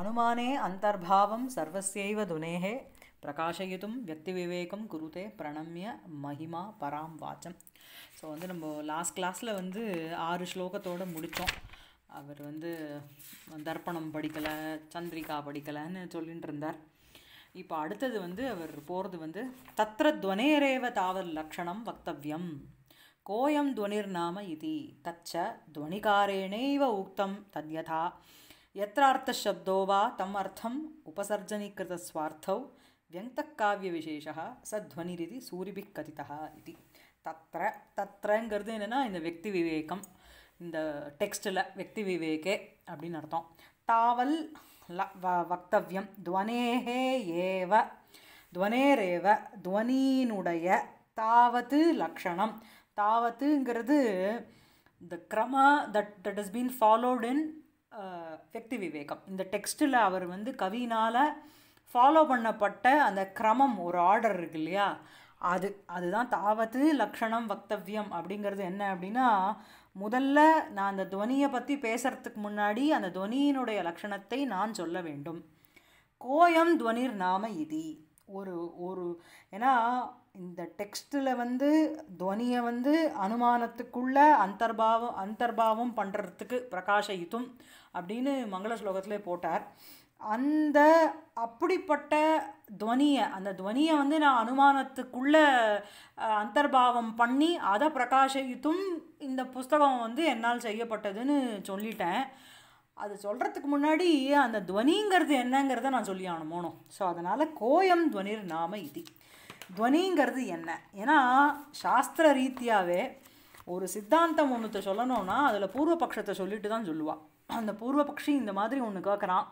அனுமானே அந்தர்பாவம் सर्वस्यैव दुनेः பிரகாஷயித்தும் வியக்தி விவேகம் குருதே பிரணம்ய மகிமா பராம் வாச்சம் ஸோ வந்து நம்ம லாஸ்ட் கிளாஸில் வந்து ஆறு ஸ்லோகத்தோடு முடித்தோம் அவர் வந்து தர்ப்பணம் படிக்கலை சந்திரிகா படிக்கலைன்னு சொல்லிகிட்டு இருந்தார் இப்போ அடுத்தது வந்து அவர் போகிறது வந்து தத்திர துவனேரேவ தாவல் லக்ஷணம் வக்தவியம் கோயம் துவனிர் நாம இது தச்ச துவனிகாரேணேவ உக்தம் தத்யதா यत्रार्थशब्दो वा तम् अर्थम् उपसर्जनीकृतस्वार्थौ व्यङ्क्तकाव्यविशेषः स ध्वनिरिति सूरिभिः கதிதா இது தத்ர தத்ரங்கிறது என்னென்னா இந்த வெக்தி விவேகம் இந்த டெக்ஸ்டில் வக்தி விவேகே அப்படின்னு அர்த்தம் தாவல் ல வ வக்தவியம் துவனேகே ஏவ துவனேரேவ துவனீனுடைய தாவது லக்ஷணம் தாவத்துங்கிறது த கிரமா that that is been followed in சக்தி விவேகம் இந்த டெக்ஸ்ட்டில் அவர் வந்து கவினால் ஃபாலோ பண்ணப்பட்ட அந்த கிரமம் ஒரு ஆர்டர் இருக்கு இல்லையா அது அதுதான் தாவத்து லக்ஷணம் வக்தவியம் அப்படிங்கிறது என்ன அப்படின்னா முதல்ல நான் அந்த துவனியை பற்றி பேசுகிறதுக்கு முன்னாடி அந்த துவனியினுடைய லக்ஷணத்தை நான் சொல்ல வேண்டும் கோயம் துவனிர் நாம இதி ஒரு ஒரு ஏன்னா இந்த டெக்ஸ்ட்டில் வந்து துவனியை வந்து அனுமானத்துக்குள்ள அந்தர்பாவம் அந்தர்பாவம் பண்ணுறதுக்கு பிரகாஷயித்தும் அப்படின்னு மங்கள ஸ்லோகத்திலே போட்டார் அந்த அப்படிப்பட்ட துவனியை அந்த துவனியை வந்து நான் அனுமானத்துக்குள்ளே அந்தர்பாவம் பண்ணி அதை பிரகாஷயித்தும் இந்த புஸ்தகம் வந்து என்னால் செய்யப்பட்டதுன்னு சொல்லிட்டேன் அது சொல்கிறதுக்கு முன்னாடி அந்த துவனிங்கிறது என்னங்கிறத நான் சொல்லி ஆகணும் ஸோ அதனால் கோயம் துவனிர் நாம இது துவனிங்கிறது என்ன ஏன்னா சாஸ்திர ரீதியாகவே ஒரு சித்தாந்தம் ஒன்றுத்த சொல்லணும்னா அதில் பூர்வபக்ஷத்தை சொல்லிட்டு தான் சொல்லுவாள் அந்த பூர்வபக்ஷி இந்த மாதிரி ஒன்று கேட்குறான்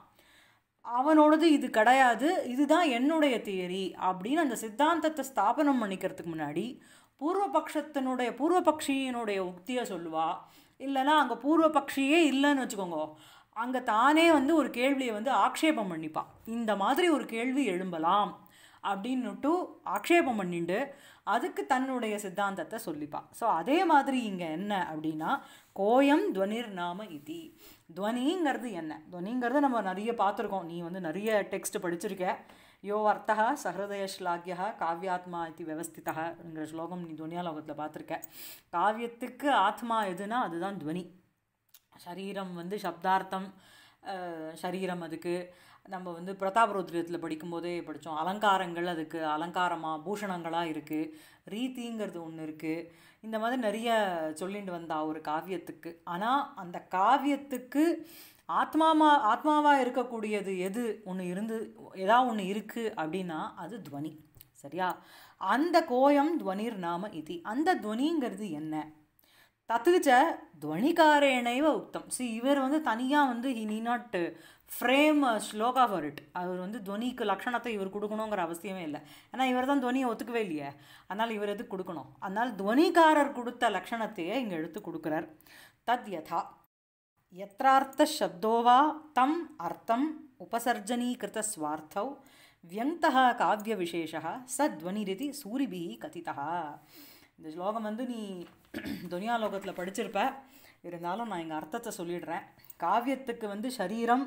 அவனோடது இது கிடையாது இதுதான் என்னுடைய தியரி அப்படின்னு அந்த சித்தாந்தத்தை ஸ்தாபனம் பண்ணிக்கிறதுக்கு முன்னாடி பூர்வபக்ஷத்தினுடைய பூர்வபக்ஷியினுடைய உக்தியை சொல்லுவா இல்லைன்னா அங்கே பூர்வபக்ஷியே இல்லைன்னு வச்சுக்கோங்க அங்கே தானே வந்து ஒரு கேள்வியை வந்து ஆக்ஷேபம் பண்ணிப்பாள் இந்த மாதிரி ஒரு கேள்வி எழும்பலாம் அப்படின்னுட்டு ஆக்ஷேபம் பண்ணிட்டு அதுக்கு தன்னுடைய சித்தாந்தத்தை சொல்லிப்பாள் ஸோ அதே மாதிரி இங்கே என்ன அப்படின்னா கோயம் துவனிர் நாம இதி துவனிங்கிறது என்ன துவனிங்கிறது நம்ம நிறைய பார்த்துருக்கோம் நீ வந்து நிறைய டெக்ஸ்ட் படிச்சிருக்க யோ அர்த்தா சஹதய ஸ்லாகியா காவியாத்மா இது வியவஸ்திதாங்கிற ஸ்லோகம் நீ லோகத்தில் பார்த்துருக்க காவியத்துக்கு ஆத்மா எதுனா அதுதான் துவனி சரீரம் வந்து சப்தார்த்தம் சரீரம் அதுக்கு நம்ம வந்து பிரதாபருத்ரியத்தில் படிக்கும்போதே படித்தோம் அலங்காரங்கள் அதுக்கு அலங்காரமாக பூஷணங்களாக இருக்குது ரீதிங்கிறது ஒன்று இருக்குது இந்த மாதிரி நிறைய சொல்லிட்டு வந்தா ஒரு காவியத்துக்கு ஆனால் அந்த காவியத்துக்கு ஆத்மாமா ஆத்மாவாக இருக்கக்கூடியது எது ஒன்று இருந்து எதா ஒன்று இருக்குது அப்படின்னா அது துவனி சரியா அந்த கோயம் துவனிர் நாம இது அந்த துவனிங்கிறது என்ன தத்து ச துவனிகாரேனைவ உக்தம் சி இவர் வந்து தனியாக வந்து he need not frame shloka for it அவர் வந்து துவனிக்கு லக்ஷணத்தை இவர் கொடுக்கணுங்கிற அவசியமே இல்லை ஏன்னா இவர் தான் துவனியை ஒத்துக்கவே இல்லையே அதனால் இவர் எதுக்கு கொடுக்கணும் அதனால் துவனிகாரர் கொடுத்த லக்ஷணத்தையே இங்கே எடுத்து கொடுக்குறார் தத் யதா எத்தார்த்த சப்தோவா தம் அர்த்தம் உபசர்ஜனீகிருத்த ஸ்வார்த்தவ் வியங்கா காவிய விசேஷா துவனிரிதி சூரிபி கதிதா இந்த ஸ்லோகம் வந்து நீ துனியாலோகத்தில் படிச்சிருப்பேன் இருந்தாலும் நான் எங்கள் அர்த்தத்தை சொல்லிடுறேன் காவியத்துக்கு வந்து சரீரம்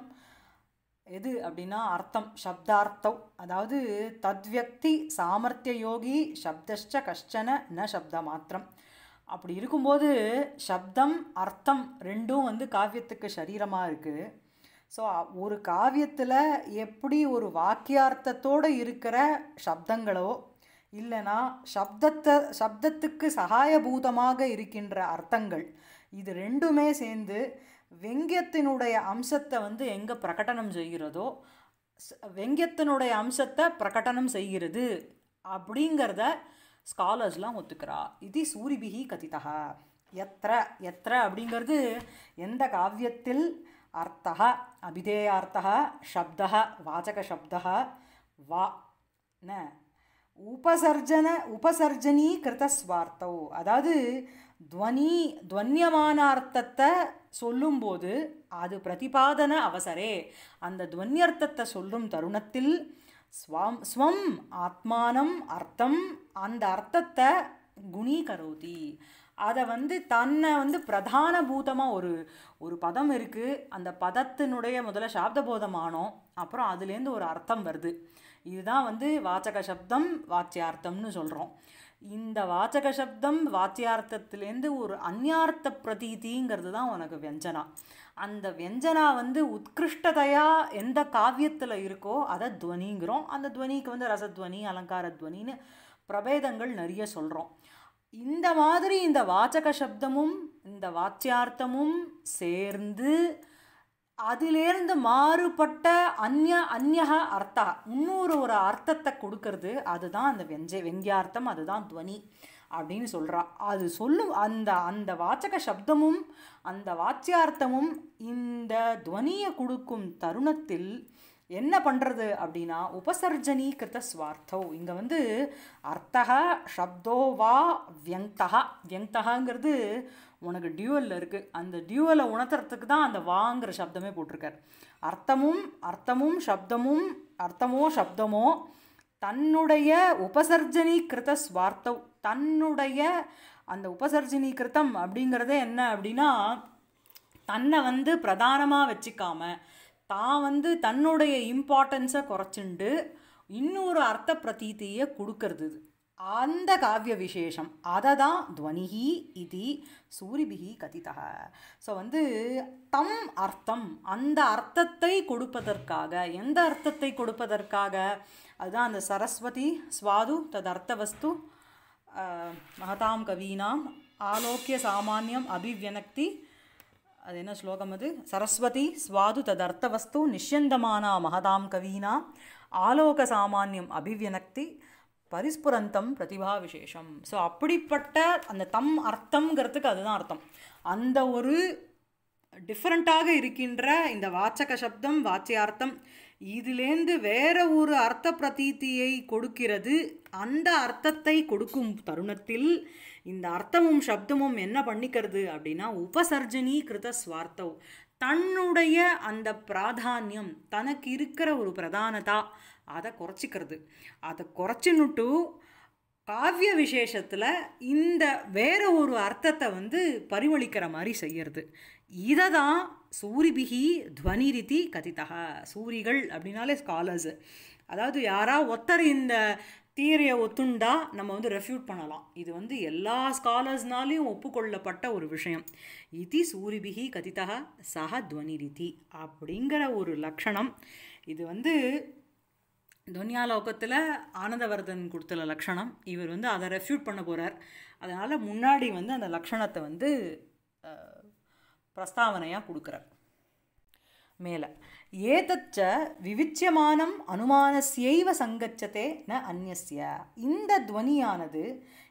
எது அப்படின்னா அர்த்தம் சப்தார்த்தம் அதாவது தத்வியக்தி சாமர்த்திய யோகி சப்தஷ்ட கஷ்டன ந சப்த மாத்திரம் அப்படி இருக்கும்போது சப்தம் அர்த்தம் ரெண்டும் வந்து காவியத்துக்கு சரீரமாக இருக்குது ஸோ ஒரு காவியத்தில் எப்படி ஒரு வாக்கியார்த்தத்தோடு இருக்கிற சப்தங்களோ இல்லைனா சப்தத்தை சப்தத்துக்கு சகாயபூதமாக இருக்கின்ற அர்த்தங்கள் இது ரெண்டுமே சேர்ந்து வெங்கியத்தினுடைய அம்சத்தை வந்து எங்கே பிரகடனம் செய்கிறதோ வெங்கியத்தினுடைய அம்சத்தை பிரகடனம் செய்கிறது அப்படிங்கிறத ஸ்காலர்ஸ்லாம் ஒத்துக்கிறா இது சூரிபிகி கதிதா எத்திர எத்திர அப்படிங்கிறது எந்த காவியத்தில் அர்த்தா அபிதேயார்த்தா சப்தா வாசக சப்தா வா என்ன உபசர்ஜன உபசர்ஜனீ கிருதஸ்வார்த்தோ அதாவது துவனி துவன்யமான அர்த்தத்தை சொல்லும்போது அது பிரதிபாதன அவசரே அந்த துவன்யர்த்தத்தை சொல்லும் தருணத்தில் ஸ்வாம் ஸ்வம் ஆத்மானம் அர்த்தம் அந்த அர்த்தத்தை குணீகரோதி அதை வந்து தன்னை வந்து பிரதான பூதமாக ஒரு ஒரு பதம் இருக்குது அந்த பதத்தினுடைய முதல்ல சாப்தபோதமானோம் அப்புறம் அதுலேருந்து ஒரு அர்த்தம் வருது இதுதான் வந்து வாச்சக சப்தம் வாச்சியார்த்தம்னு சொல்கிறோம் இந்த வாச்சக சப்தம் வாச்சியார்த்தத்துலேருந்து ஒரு அந்யார்த்த பிரதீதிங்கிறது தான் உனக்கு வெஞ்சனா அந்த வெஞ்சனா வந்து உத்கிருஷ்டதையாக எந்த காவியத்தில் இருக்கோ அதை துவனிங்கிறோம் அந்த துவனிக்கு வந்து ரசத்வனி அலங்கார துவனின்னு பிரபேதங்கள் நிறைய சொல்கிறோம் இந்த மாதிரி இந்த வாச்சக சப்தமும் இந்த வாச்சியார்த்தமும் சேர்ந்து அதிலேருந்து மாறுபட்ட அந்ய அந்யக அர்த்தா இன்னொரு ஒரு அர்த்தத்தை கொடுக்கறது அதுதான் அந்த வெஞ்ச வெந்தியார்த்தம் அதுதான் துவனி அப்படின்னு சொல்கிறா அது சொல்லும் அந்த அந்த வாச்சக சப்தமும் அந்த வாச்சியார்த்தமும் இந்த துவனியை கொடுக்கும் தருணத்தில் என்ன பண்ணுறது அப்படின்னா உபசர்ஜனீகிருத்த ஸ்வார்த்தோ இங்கே வந்து அர்த்தக சப்தோ வா வியங்கா வியங்காங்கிறது உனக்கு டியூவலில் இருக்குது அந்த டியூவலை உணர்த்துறதுக்கு தான் அந்த வாங்கிற சப்தமே போட்டிருக்கார் அர்த்தமும் அர்த்தமும் சப்தமும் அர்த்தமோ சப்தமோ தன்னுடைய கிருத்த ஸ்வார்த்தம் தன்னுடைய அந்த கிருத்தம் அப்படிங்கிறது என்ன அப்படின்னா தன்னை வந்து பிரதானமாக வச்சுக்காம தான் வந்து தன்னுடைய இம்பார்ட்டன்ஸை குறைச்சிண்டு இன்னொரு அர்த்த பிரதீத்தையை கொடுக்கறது அந்த காவிய விசேஷம் அதை தான் துவனிகி இது சூரிபிகி கதிதா ஸோ வந்து தம் அர்த்தம் அந்த அர்த்தத்தை கொடுப்பதற்காக எந்த அர்த்தத்தை கொடுப்பதற்காக அதுதான் அந்த சரஸ்வதி சுவாது தது வஸ்து மகதாம் கவீனாம் ஆலோக்கிய சாமானியம் அபிவியனக்தி அது என்ன ஸ்லோகம் அது சரஸ்வதி சுவாது ததர்த்தவஸ்து நிஷ்யந்தமானா மகதாம் கவீனாம் ஆலோக சாமானியம் அபிவியனக்தி பரிஸ்புரந்தம் பிரதிபா விசேஷம் ஸோ அப்படிப்பட்ட அந்த தம் அர்த்தங்கிறதுக்கு அதுதான் அர்த்தம் அந்த ஒரு டிஃப்ரெண்ட்டாக இருக்கின்ற இந்த வாச்சக சப்தம் வாச்சியார்த்தம் இதிலேந்து வேற ஒரு அர்த்த பிரதீத்தியை கொடுக்கிறது அந்த அர்த்தத்தை கொடுக்கும் தருணத்தில் இந்த அர்த்தமும் சப்தமும் என்ன பண்ணிக்கிறது அப்படின்னா உபசர்ஜனி கிருத ஸ்வார்த்தவ் தன்னுடைய அந்த பிராதானியம் தனக்கு இருக்கிற ஒரு பிரதானதா அதை குறைச்சிக்கிறது அதை குறைச்சின்னுட்டு காவிய விசேஷத்தில் இந்த வேறு ஒரு அர்த்தத்தை வந்து பரிவளிக்கிற மாதிரி செய்யறது இதை தான் சூரிபிகி துவனி ரீதி சூரிகள் அப்படின்னாலே ஸ்காலர்ஸ் அதாவது யாரா ஒத்தர் இந்த தீரியை ஒத்துண்டா நம்ம வந்து ரெஃப்யூட் பண்ணலாம் இது வந்து எல்லா ஸ்காலர்ஸ்னாலையும் ஒப்புக்கொள்ளப்பட்ட ஒரு விஷயம் இது சூரிபிகி கதித்தகா சக துவனி ரீதி அப்படிங்கிற ஒரு லக்ஷணம் இது வந்து துன்யாலோகத்தில் ஆனந்தவர்தன் கொடுத்த லக்ஷணம் இவர் வந்து அதை ரெஃப்யூட் பண்ண போகிறார் அதனால் முன்னாடி வந்து அந்த லக்ஷணத்தை வந்து பிரஸ்தாவனையாக கொடுக்குறார் மேலே ஏதச்ச விவிச்சியமானம் அனுமானசியைவ சங்கச்சதே ந அந்நிய இந்த துவனியானது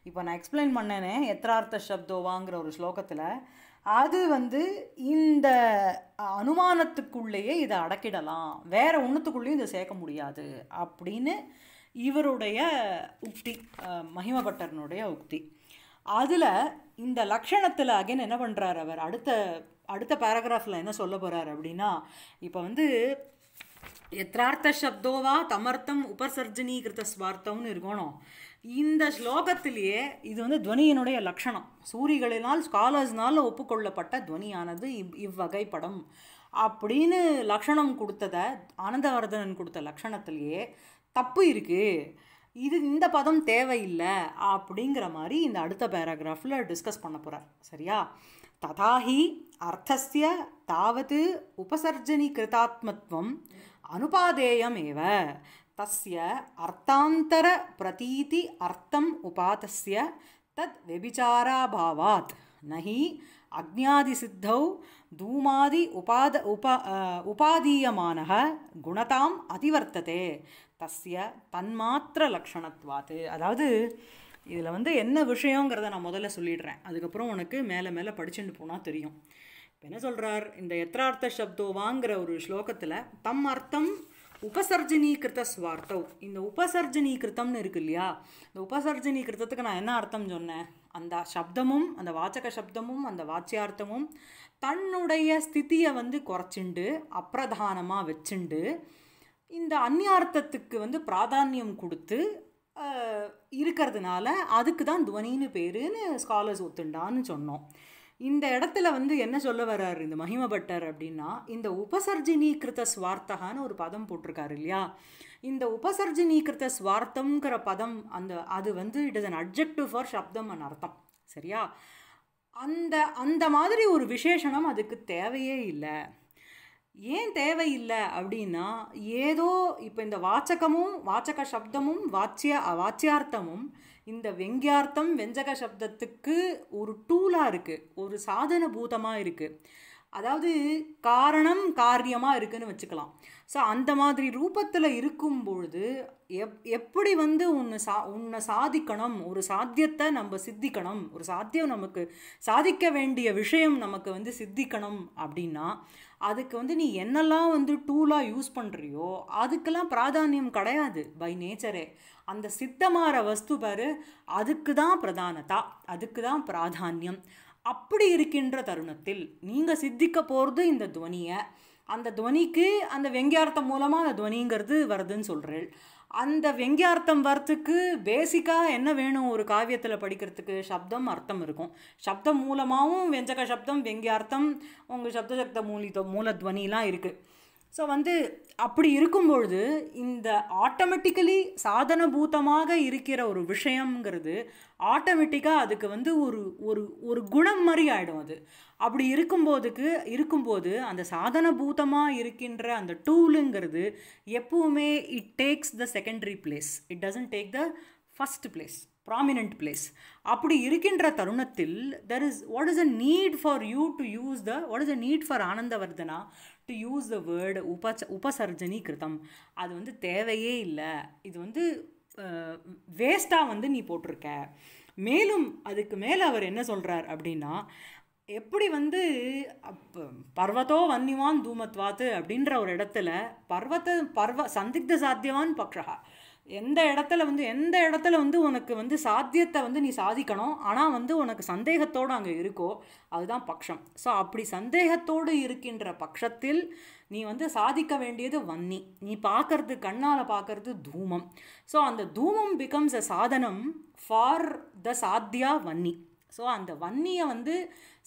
இப்போ நான் எக்ஸ்பிளைன் பண்ணேனே எத்திரார்த்த சப்தோவாங்கிற ஒரு ஸ்லோகத்தில் அது வந்து இந்த அனுமானத்துக்குள்ளேயே இதை அடக்கிடலாம் வேறு ஒன்றுத்துக்குள்ளேயும் இதை சேர்க்க முடியாது அப்படின்னு இவருடைய உக்தி மகிமபட்டரனுடைய உக்தி அதில் இந்த லக்ஷணத்தில் அகைன் என்ன பண்ணுறார் அவர் அடுத்த அடுத்த பேராகிராஃபில் என்ன சொல்ல போகிறார் அப்படின்னா இப்போ வந்து எத்ரார்த்த சப்தோவா தமர்த்தம் உபசர்ஜினீகிருத்த ஸ்வார்த்தம்னு இருக்கணும் இந்த ஸ்லோகத்திலேயே இது வந்து துவனியினுடைய லக்ஷணம் சூரிகளினால் ஸ்காலர்ஸ்னால் ஒப்புக்கொள்ளப்பட்ட துவனியானது இவ் இவ்வகை படம் அப்படின்னு லக்ஷணம் கொடுத்தத ஆனந்தவர்தனன் கொடுத்த லக்ஷணத்திலேயே தப்பு இருக்குது இது இந்த பதம் தேவையில்லை அப்படிங்கிற மாதிரி இந்த அடுத்த பேராகிராஃபில் டிஸ்கஸ் பண்ண போகிறார் சரியா ததாஹி அர்த்தஸ்ய தாவது உபசர்ஜனி கிருதாத்மத்வம் அனுபாதேயம் ஏவ அர்த்தாந்தர பிரதீதி அர்த்தம் உபாதசிய தத் வெபிச்சாராபாவாத் நகி हि சித்தௌ தூமாதி உபாத உபா உபாதீயமான குணதாம் அதிவர்த்ததே தஸ்ய தன்மாத்திர லக்ஷணத்வாத் அதாவது இதில் வந்து என்ன விஷயங்கிறத நான் முதல்ல சொல்லிடுறேன் அதுக்கப்புறம் உனக்கு மேலே மேலே படிச்சுட்டு போனால் தெரியும் இப்போ என்ன சொல்கிறார் இந்த எத்ரார்த்த சப்தோவாங்கிற ஒரு ஸ்லோகத்தில் தம் அர்த்தம் உபசர்ஜனீகிருத்த ஸ்வார்த்தவ் இந்த உபசர்ஜனீகிருத்தம்னு இருக்கு இல்லையா இந்த உபசர்ஜனீகிருத்தத்துக்கு நான் என்ன அர்த்தம் சொன்னேன் அந்த சப்தமும் அந்த வாச்சக சப்தமும் அந்த வாச்சியார்த்தமும் தன்னுடைய ஸ்திதியை வந்து குறைச்சிண்டு அப்பிரதானமாக வச்சுண்டு இந்த அந்நியார்த்தத்துக்கு வந்து பிராதானியம் கொடுத்து இருக்கிறதுனால அதுக்கு தான் துவனின்னு பேருன்னு ஸ்காலர்ஸ் ஒத்துண்டான்னு சொன்னோம் இந்த இடத்துல வந்து என்ன சொல்ல வர்றாரு இந்த மகிமபட்டர் அப்படின்னா இந்த உபசர்ஜினீகிருத ஸ்வார்த்தகான்னு ஒரு பதம் போட்டிருக்காரு இல்லையா இந்த உபசர்ஜினீகிருத ஸ்வார்த்தம்ங்கிற பதம் அந்த அது வந்து it is an objective for சப்தம் அர்த்தம் சரியா அந்த அந்த மாதிரி ஒரு விசேஷனம் அதுக்கு தேவையே இல்லை ஏன் தேவையில்லை அப்படின்னா ஏதோ இப்போ இந்த வாச்சகமும் வாச்சக சப்தமும் வாச்சிய வாச்சியார்த்தமும் இந்த வெங்கியார்த்தம் வெஞ்சக சப்தத்துக்கு ஒரு டூலாக இருக்குது ஒரு சாதன பூதமாக இருக்குது அதாவது காரணம் காரியமாக இருக்குதுன்னு வச்சுக்கலாம் ஸோ அந்த மாதிரி ரூபத்தில் இருக்கும் பொழுது எப் எப்படி வந்து உன்னை சா உன்னை சாதிக்கணும் ஒரு சாத்தியத்தை நம்ம சித்திக்கணும் ஒரு சாத்தியம் நமக்கு சாதிக்க வேண்டிய விஷயம் நமக்கு வந்து சித்திக்கணும் அப்படின்னா அதுக்கு வந்து நீ என்னெல்லாம் வந்து டூலாக யூஸ் பண்ணுறியோ அதுக்கெல்லாம் பிராதானியம் கிடையாது பை நேச்சரே அந்த சித்தமாற வஸ்து பாரு அதுக்கு தான் பிரதானதா அதுக்கு தான் பிராதானியம் அப்படி இருக்கின்ற தருணத்தில் நீங்கள் சித்திக்க போகிறது இந்த துவனியை அந்த துவனிக்கு அந்த வெங்கியார்த்தம் மூலமாக அந்த துவனிங்கிறது வருதுன்னு சொல்கிறேள் அந்த வெங்கியார்த்தம் வரத்துக்கு பேசிக்காக என்ன வேணும் ஒரு காவியத்தில் படிக்கிறதுக்கு சப்தம் அர்த்தம் இருக்கும் சப்தம் மூலமாகவும் வெஞ்சக சப்தம் வெங்கியார்த்தம் உங்கள் சப்த சப்த மூல மூலத்வனிலாம் இருக்குது ஸோ வந்து அப்படி இருக்கும்பொழுது இந்த ஆட்டோமேட்டிக்கலி சாதன பூத்தமாக இருக்கிற ஒரு விஷயங்கிறது ஆட்டோமேட்டிக்காக அதுக்கு வந்து ஒரு ஒரு ஒரு குணம் மாதிரி ஆகிடும் அது அப்படி இருக்கும்போதுக்கு இருக்கும்போது அந்த சாதன பூத்தமாக இருக்கின்ற அந்த டூலுங்கிறது எப்பவுமே it takes the secondary place it doesn't take the first place prominent place அப்படி இருக்கின்ற தருணத்தில் there is what is a need for you to use the what is a need for Anandavardhana to use the word உபச உபசர்ஜனி கிருதம் அது வந்து தேவையே இல்லை இது வந்து வேஸ்ட்டாக வந்து நீ போட்டிருக்க மேலும் அதுக்கு மேலே அவர் என்ன சொல்கிறார் அப்படின்னா எப்படி வந்து பர்வத்தோ வன்னிவான் தூமத்வாத்து அப்படின்ற ஒரு இடத்துல பர்வத்த பர்வ சந்திக்த சாத்தியவான் பக்ரஹா எந்த இடத்துல வந்து எந்த இடத்துல வந்து உனக்கு வந்து சாத்தியத்தை வந்து நீ சாதிக்கணும் ஆனால் வந்து உனக்கு சந்தேகத்தோடு அங்கே இருக்கோ அதுதான் பக்ஷம் ஸோ அப்படி சந்தேகத்தோடு இருக்கின்ற பட்சத்தில் நீ வந்து சாதிக்க வேண்டியது வன்னி நீ பார்க்கறது கண்ணால் பார்க்கறது தூமம் ஸோ அந்த தூமம் பிகம்ஸ் அ சாதனம் ஃபார் த சாத்தியா வன்னி ஸோ அந்த வன்னியை வந்து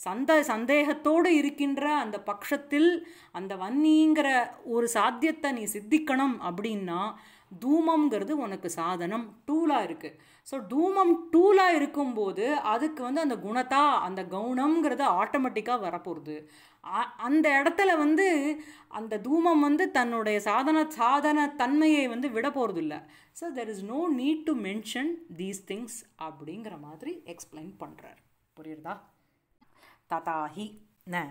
சந்த சந்தேகத்தோடு இருக்கின்ற அந்த பட்சத்தில் அந்த வன்னிங்கிற ஒரு சாத்தியத்தை நீ சித்திக்கணும் அப்படின்னா தூமம்ங்கிறது உனக்கு சாதனம் டூலாக இருக்குது ஸோ தூமம் டூலாக இருக்கும்போது அதுக்கு வந்து அந்த குணத்தா அந்த கவுனம்ங்கிறது ஆட்டோமேட்டிக்காக வரப்போகுது அந்த இடத்துல வந்து அந்த தூமம் வந்து தன்னுடைய சாதன சாதன தன்மையை வந்து விட போகிறது இல்லை so there is no need to mention these things அப்படிங்கிற மாதிரி எக்ஸ்பிளைன் பண்ணுறார் புரியுறதா ததாஹி ந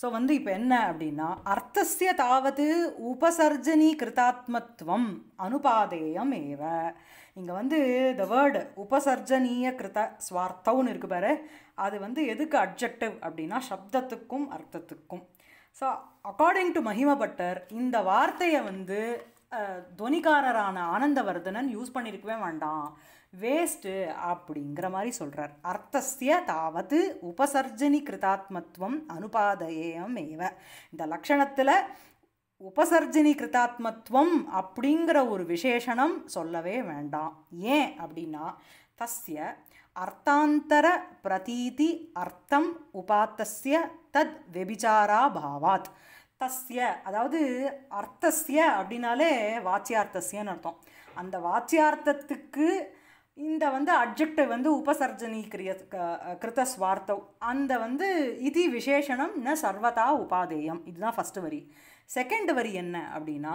ஸோ வந்து இப்போ என்ன அப்படின்னா அர்த்தசிய தாவது உபசர்ஜனி கிருதாத்மத்துவம் அனுபாதேயம் ஏவ இங்கே வந்து த வேர்டு உபசர்ஜனீய கிருத ஸ்வார்த்தம்னு இருக்கு பாரு அது வந்து எதுக்கு அப்ஜெக்டிவ் அப்படின்னா சப்தத்துக்கும் அர்த்தத்துக்கும் ஸோ அக்கார்டிங் டு மஹிமபட்டர் இந்த வார்த்தையை வந்து துவனிகாரரான ஆனந்தவர்தனன் யூஸ் பண்ணியிருக்கவே வேண்டாம் வேஸ்ட்டு அப்படிங்கிற மாதிரி சொல்கிறார் அர்த்தஸ்ய தாவது உபசர்ஜனி கிருதாத்மத்துவம் அனுபாதயம் ஏவ இந்த லக்ஷணத்தில் உபசர்ஜினி கிருதாத்மத்துவம் அப்படிங்கிற ஒரு விசேஷனம் சொல்லவே வேண்டாம் ஏன் அப்படின்னா தஸ்ய அர்த்தாந்தர பிரதீதி அர்த்தம் உபாத்தஸ்ய தத் வெபிச்சாராபாவாத் அர்த்தஸ்ய அதாவது அர்த்தஸ்ய அப்படின்னாலே வாச்சியார்த்தஸ்யன்னு அர்த்தம் அந்த வாச்சியார்த்தத்துக்கு இந்த வந்து அப்ஜெக்டை வந்து உபசர்ஜனி கிரிய கிருத அந்த வந்து இதி விசேஷனம் ந சர்வதா உபாதேயம் இதுதான் ஃபஸ்ட்டு வரி செகண்ட் வரி என்ன அப்படின்னா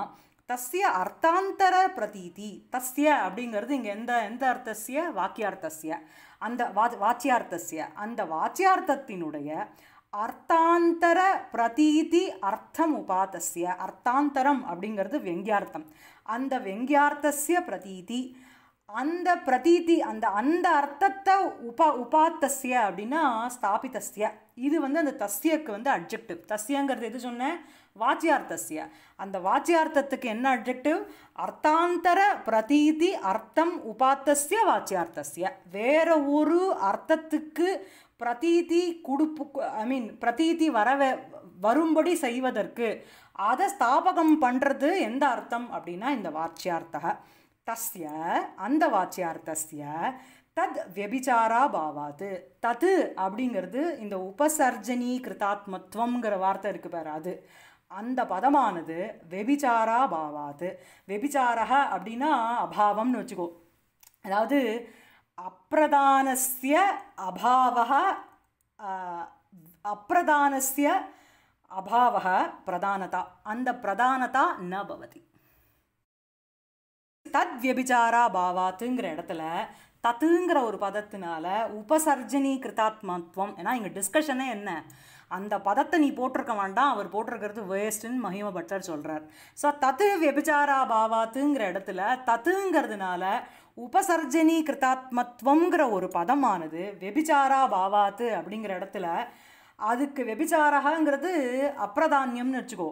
தஸ்ய அர்த்தாந்தர பிரதீதி தஸ்ய அப்படிங்கிறது இங்கே எந்த எந்த அர்த்தசிய வாக்கியார்த்தசிய அந்த வா வாச்சியார்த்தசிய அந்த வாச்சியார்த்தத்தினுடைய அர்த்தாந்தர பிரதீதி அர்த்தம் உபாதசிய அர்த்தாந்தரம் அப்படிங்கிறது வெங்கியார்த்தம் அந்த வெங்கியார்த்தசிய பிரதீதி அந்த பிரதீதி அந்த அந்த அர்த்தத்தை உபா உபாத்தசிய அப்படின்னா ஸ்தாபித்தசிய இது வந்து அந்த தஸ்யக்கு வந்து அப்ஜெக்டிவ் தஸ்யங்கிறது எது சொன்னேன் வாச்சியார்த்தசிய அந்த வாச்சியார்த்தத்துக்கு என்ன அப்ஜெக்டிவ் அர்த்தாந்தர பிரதீதி அர்த்தம் உபாத்தசிய வாச்சியார்த்தசிய வேற ஒரு அர்த்தத்துக்கு பிரதீதி கொடுப்பு ஐ மீன் பிரதீதி வர வரும்படி செய்வதற்கு அதை ஸ்தாபகம் பண்ணுறது எந்த அர்த்தம் அப்படின்னா இந்த வாச்சியார்த்த தஸ்ய அந்த வாச்சியார்த்தஸ்ய தத் வெபிச்சாரா பாவாது தது அப்படிங்கிறது இந்த உபசர்ஜனி கிருதாத்மத்துவங்கிற வார்த்தை இருக்குது பாரு அது அந்த பதமானது வெபிச்சாரா பாவாது வெபிச்சாரக அப்படின்னா அபாவம்னு வச்சுக்கோ அதாவது அப்பிரதானஸ்ய அபாவக அப்பிரதானஸ்ய அபாவக பிரதானதா அந்த பிரதானதா ந பவதி தத் வியபிச்சாரா பாவாத்துங்கிற இடத்துல தத்துங்கிற ஒரு பதத்தினால உபசர்ஜனி கிருதாத்மத்துவம் ஏன்னா இங்கே டிஸ்கஷனே என்ன அந்த பதத்தை நீ போட்டிருக்க வேண்டாம் அவர் போட்டிருக்கிறது வேஸ்ட்டுன்னு மகிம பட்டர் சொல்கிறார் ஸோ தத்து வெபிச்சாரா பாவாத்துங்கிற இடத்துல தத்துங்கிறதுனால உபசர்ஜனி கிருதாத்மத்துவங்கிற ஒரு பதமானது வெபிச்சாரா பாவாத்து அப்படிங்கிற இடத்துல அதுக்கு வெபிச்சாரகங்கிறது அப்பிரதானியம்னு வச்சுக்கோ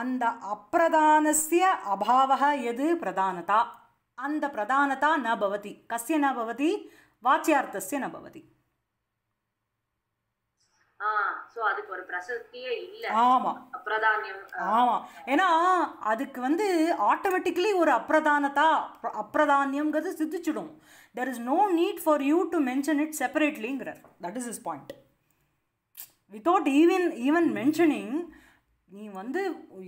அந்த அப்பிரதானசிய அபாவக எது பிரதானதா அந்த பிரதானதா ந பவதி கசிய ந பவதி வாச்சியார்த்தசிய ந பவதி ஏன்னா அதுக்கு வந்து ஆட்டோமேட்டிக்கலி ஒரு அப்ரதானதா அப்பிரதானியம்ங்கிறது சித்திச்சிடும் there is no need for you to mention it செப்பரேட்லிங்கிறார் that is is point without even even mentioning நீ வந்து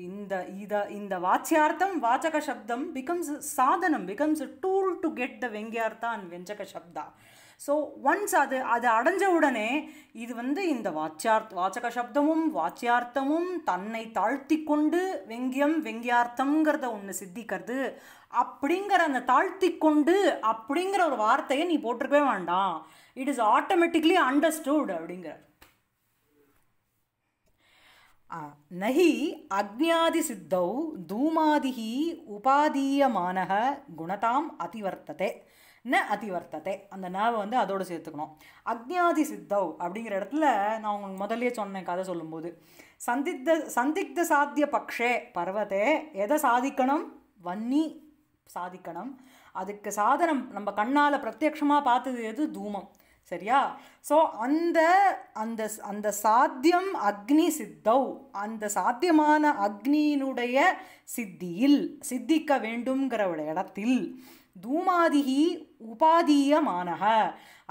இந்த இதை இந்த வாச்சியார்த்தம் வாச்சக சப்தம் பிகம்ஸ் சாதனம் becomes tool to get the வெங்கியார்த்தா அண்ட் வெஞ்சக சப்தா ஸோ ஒன்ஸ் அது அது அடைஞ்ச உடனே இது வந்து இந்த வாச்சியார் வாச்சக சப்தமும் வாச்சியார்த்தமும் தன்னை தாழ்த்தி கொண்டு வெங்கியம் வெங்கியார்த்தம்ங்கிறத ஒன்று சித்திக்கிறது அப்படிங்கிற அந்த தாழ்த்தி கொண்டு அப்படிங்கிற ஒரு வார்த்தையை நீ போட்டிருக்கவே வேண்டாம் இட் இஸ் ஆட்டோமேட்டிக்லி அண்டர்ஸ்டூட் அப்படிங்கிறார் நகி அக்ஞாதி சித்தௌ தூமாதிகி உபாதீயமான குணதாம் அதிவர்த்ததே ந அதிவர்த்தத்தை அந்த நாவை வந்து அதோடு சேர்த்துக்கணும் அக்ஞாதி சித்தவ் அப்படிங்கிற இடத்துல நான் உங்களுக்கு முதல்ல சொன்னேன் கதை சொல்லும்போது சந்தித்த சந்திக்த சாத்திய பக்ஷே பர்வத்தை எதை சாதிக்கணும் வன்னி சாதிக்கணும் அதுக்கு சாதனம் நம்ம கண்ணால் பிரத்யக்ஷமாக பார்த்தது எது தூமம் சரியா ஸோ அந்த அந்த அந்த சாத்தியம் அக்னி சித்தவ் அந்த சாத்தியமான அக்னியினுடைய சித்தியில் சித்திக்க வேண்டும்ங்கிற இடத்தில் தூமாதிகி உபாதீயமானக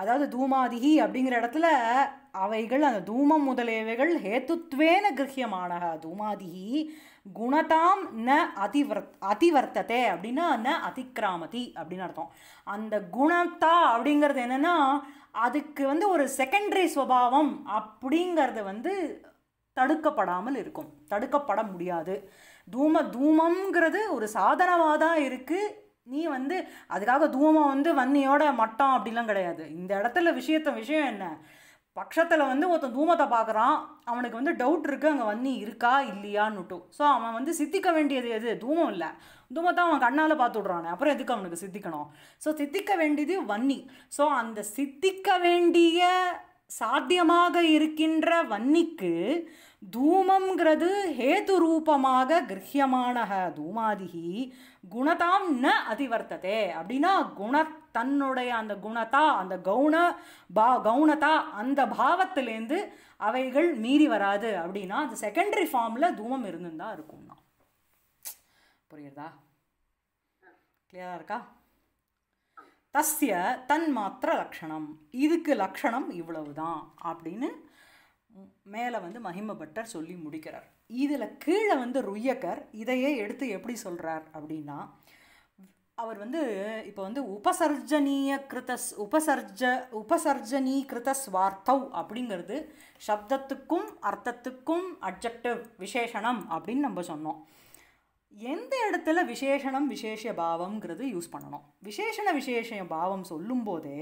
அதாவது தூமாதிகி அப்படிங்கிற இடத்துல அவைகள் அந்த தூமம் முதலியவைகள் ஹேத்துத்வேன கிரகியமானக தூமாதிகி குணதாம் ந அதிவர் அதிவர்த்ததே அப்படின்னா ந அதிக்கிராமதி அப்படின்னு அர்த்தம் அந்த குணத்தா அப்படிங்கிறது என்னென்னா அதுக்கு வந்து ஒரு செகண்டரி ஸ்வபாவம் அப்படிங்கிறது வந்து தடுக்கப்படாமல் இருக்கும் தடுக்கப்பட முடியாது தூம தூமம்ங்கிறது ஒரு சாதனமாக தான் இருக்குது நீ வந்து அதுக்காக தூமம் வந்து வன்னியோட மட்டம் அப்படிலாம் கிடையாது இந்த இடத்துல விஷயத்த விஷயம் என்ன பட்சத்தில் வந்து ஒருத்தன் தூமத்தை பார்க்குறான் அவனுக்கு வந்து டவுட் இருக்குது அங்கே வன்னி இருக்கா இல்லையான்னுட்டு ஸோ அவன் வந்து சித்திக்க வேண்டியது எது தூமம் இல்லை தூமத்தை அவன் கண்ணால் பார்த்து விட்றானே அப்புறம் எதுக்கு அவனுக்கு சித்திக்கணும் ஸோ சித்திக்க வேண்டியது வன்னி ஸோ அந்த சித்திக்க வேண்டிய சாத்தியமாக இருக்கின்ற வன்னிக்கு தூமங்கிறது ஹேது ரூபமாக கிரகியமான தூமாதிகி குணதாம் ந அதிவர்த்ததே அப்படின்னா குண தன்னுடைய அந்த குணத்தா அந்த கௌண பா கவுனதா அந்த பாவத்திலேருந்து அவைகள் மீறி வராது அப்படின்னா அந்த செகண்டரி ஃபார்மில் தூமம் இருந்துருந்தா இருக்கும்னா புரியுறதா கிளியராக இருக்கா தஸ்ய தன் மாத்திர லக்ஷணம் இதுக்கு லக்ஷணம் இவ்வளவுதான் அப்படின்னு மேலே வந்து மஹிம பட்டர் சொல்லி முடிக்கிறார் இதில் கீழே வந்து ருய்யக்கர் இதையே எடுத்து எப்படி சொல்கிறார் அப்படின்னா அவர் வந்து இப்போ வந்து உபசர்ஜனீய கிருத உபசர்ஜ உபசர்ஜனீ கிருத ஸ்வார்த்தவ் அப்படிங்கிறது சப்தத்துக்கும் அர்த்தத்துக்கும் அப்ஜெக்டிவ் விசேஷனம் அப்படின்னு நம்ம சொன்னோம் எந்த இடத்துல விசேஷனம் விசேஷ பாவம்ங்கிறது யூஸ் பண்ணணும் விசேஷண விசேஷ பாவம் சொல்லும்போதே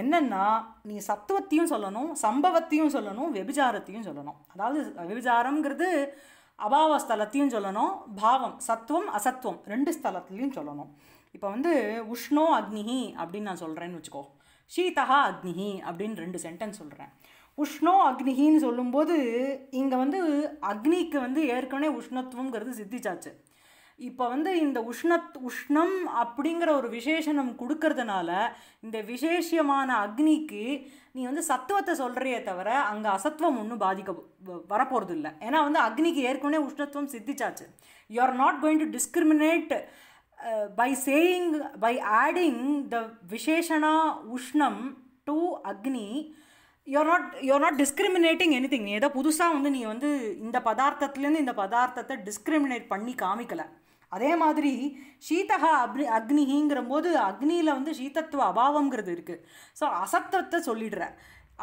என்னென்னா நீ சத்துவத்தையும் சொல்லணும் சம்பவத்தையும் சொல்லணும் வெபிஜாரத்தையும் சொல்லணும் அதாவது வெபிஜாரங்கிறது அபாவ ஸ்தலத்தையும் சொல்லணும் பாவம் சத்துவம் அசத்துவம் ரெண்டு ஸ்தலத்துலேயும் சொல்லணும் இப்போ வந்து உஷ்ணோ அக்னிஹி அப்படின்னு நான் சொல்கிறேன்னு வச்சுக்கோ ஷீதகா அக்னிஹி அப்படின்னு ரெண்டு சென்டென்ஸ் சொல்கிறேன் உஷ்ணோ அக்னிகின்னு சொல்லும்போது இங்கே வந்து அக்னிக்கு வந்து ஏற்கனவே உஷ்ணத்துவங்கிறது சித்திச்சாச்சு இப்போ வந்து இந்த உஷ்ணத் உஷ்ணம் அப்படிங்கிற ஒரு விசேஷனம் கொடுக்கறதுனால இந்த விசேஷமான அக்னிக்கு நீ வந்து சத்துவத்தை சொல்கிறையே தவிர அங்கே அசத்துவம் ஒன்றும் பாதிக்க வரப்போகிறது இல்லை ஏன்னா வந்து அக்னிக்கு ஏற்கனவே உஷ்ணத்துவம் சித்திச்சாச்சு you are not going to discriminate by saying by adding the விசேஷனா உஷ்ணம் டு அக்னி you are not you are not discriminating thing நீ ஏதோ புதுசாக வந்து நீ வந்து இந்த பதார்த்தத்துலேருந்து இந்த பதார்த்தத்தை டிஸ்கிரிமினேட் பண்ணி காமிக்கலை அதே மாதிரி சீதகா அப்னி அக்னிங்கிற போது அக்னியில் வந்து சீதத்துவ அபாவங்கிறது இருக்குது ஸோ அசத்தத்தை சொல்லிடுற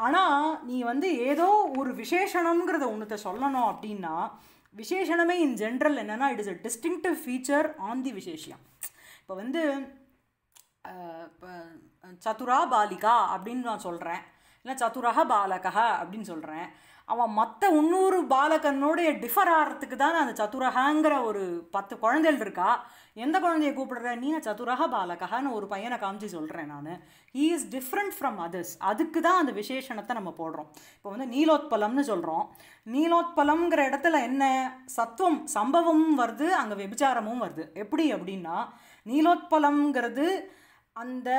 ஆனால் நீ வந்து ஏதோ ஒரு விசேஷணங்கிறத ஒன்றத்தை சொல்லணும் அப்படின்னா விசேஷணமே இன் ஜென்ரல் என்னென்னா it is a distinctive feature on the விசேஷியம் இப்போ வந்து சதுரா பாலிகா அப்படின்னு நான் சொல்கிறேன் இல்லை சதுரக பாலகா அப்படின்னு சொல்கிறேன் அவன் மற்ற இன்னொரு பாலகனோடைய டிஃபர் ஆகிறதுக்கு தான் அந்த சதுரகாங்கிற ஒரு பத்து குழந்தைகள் இருக்கா எந்த குழந்தைய கூப்பிடுற நீ சதுரக பாலகன்னு ஒரு பையனை காமிச்சு சொல்கிறேன் நான் he is different from others அதுக்கு தான் அந்த விசேஷணத்தை நம்ம போடுறோம் இப்போ வந்து நீலோத்பலம்னு சொல்கிறோம் நீலோத்பலம்ங்கிற இடத்துல என்ன சத்துவம் சம்பவமும் வருது அங்கே வெபிச்சாரமும் வருது எப்படி அப்படின்னா நீலோத்பலம்ங்கிறது அந்த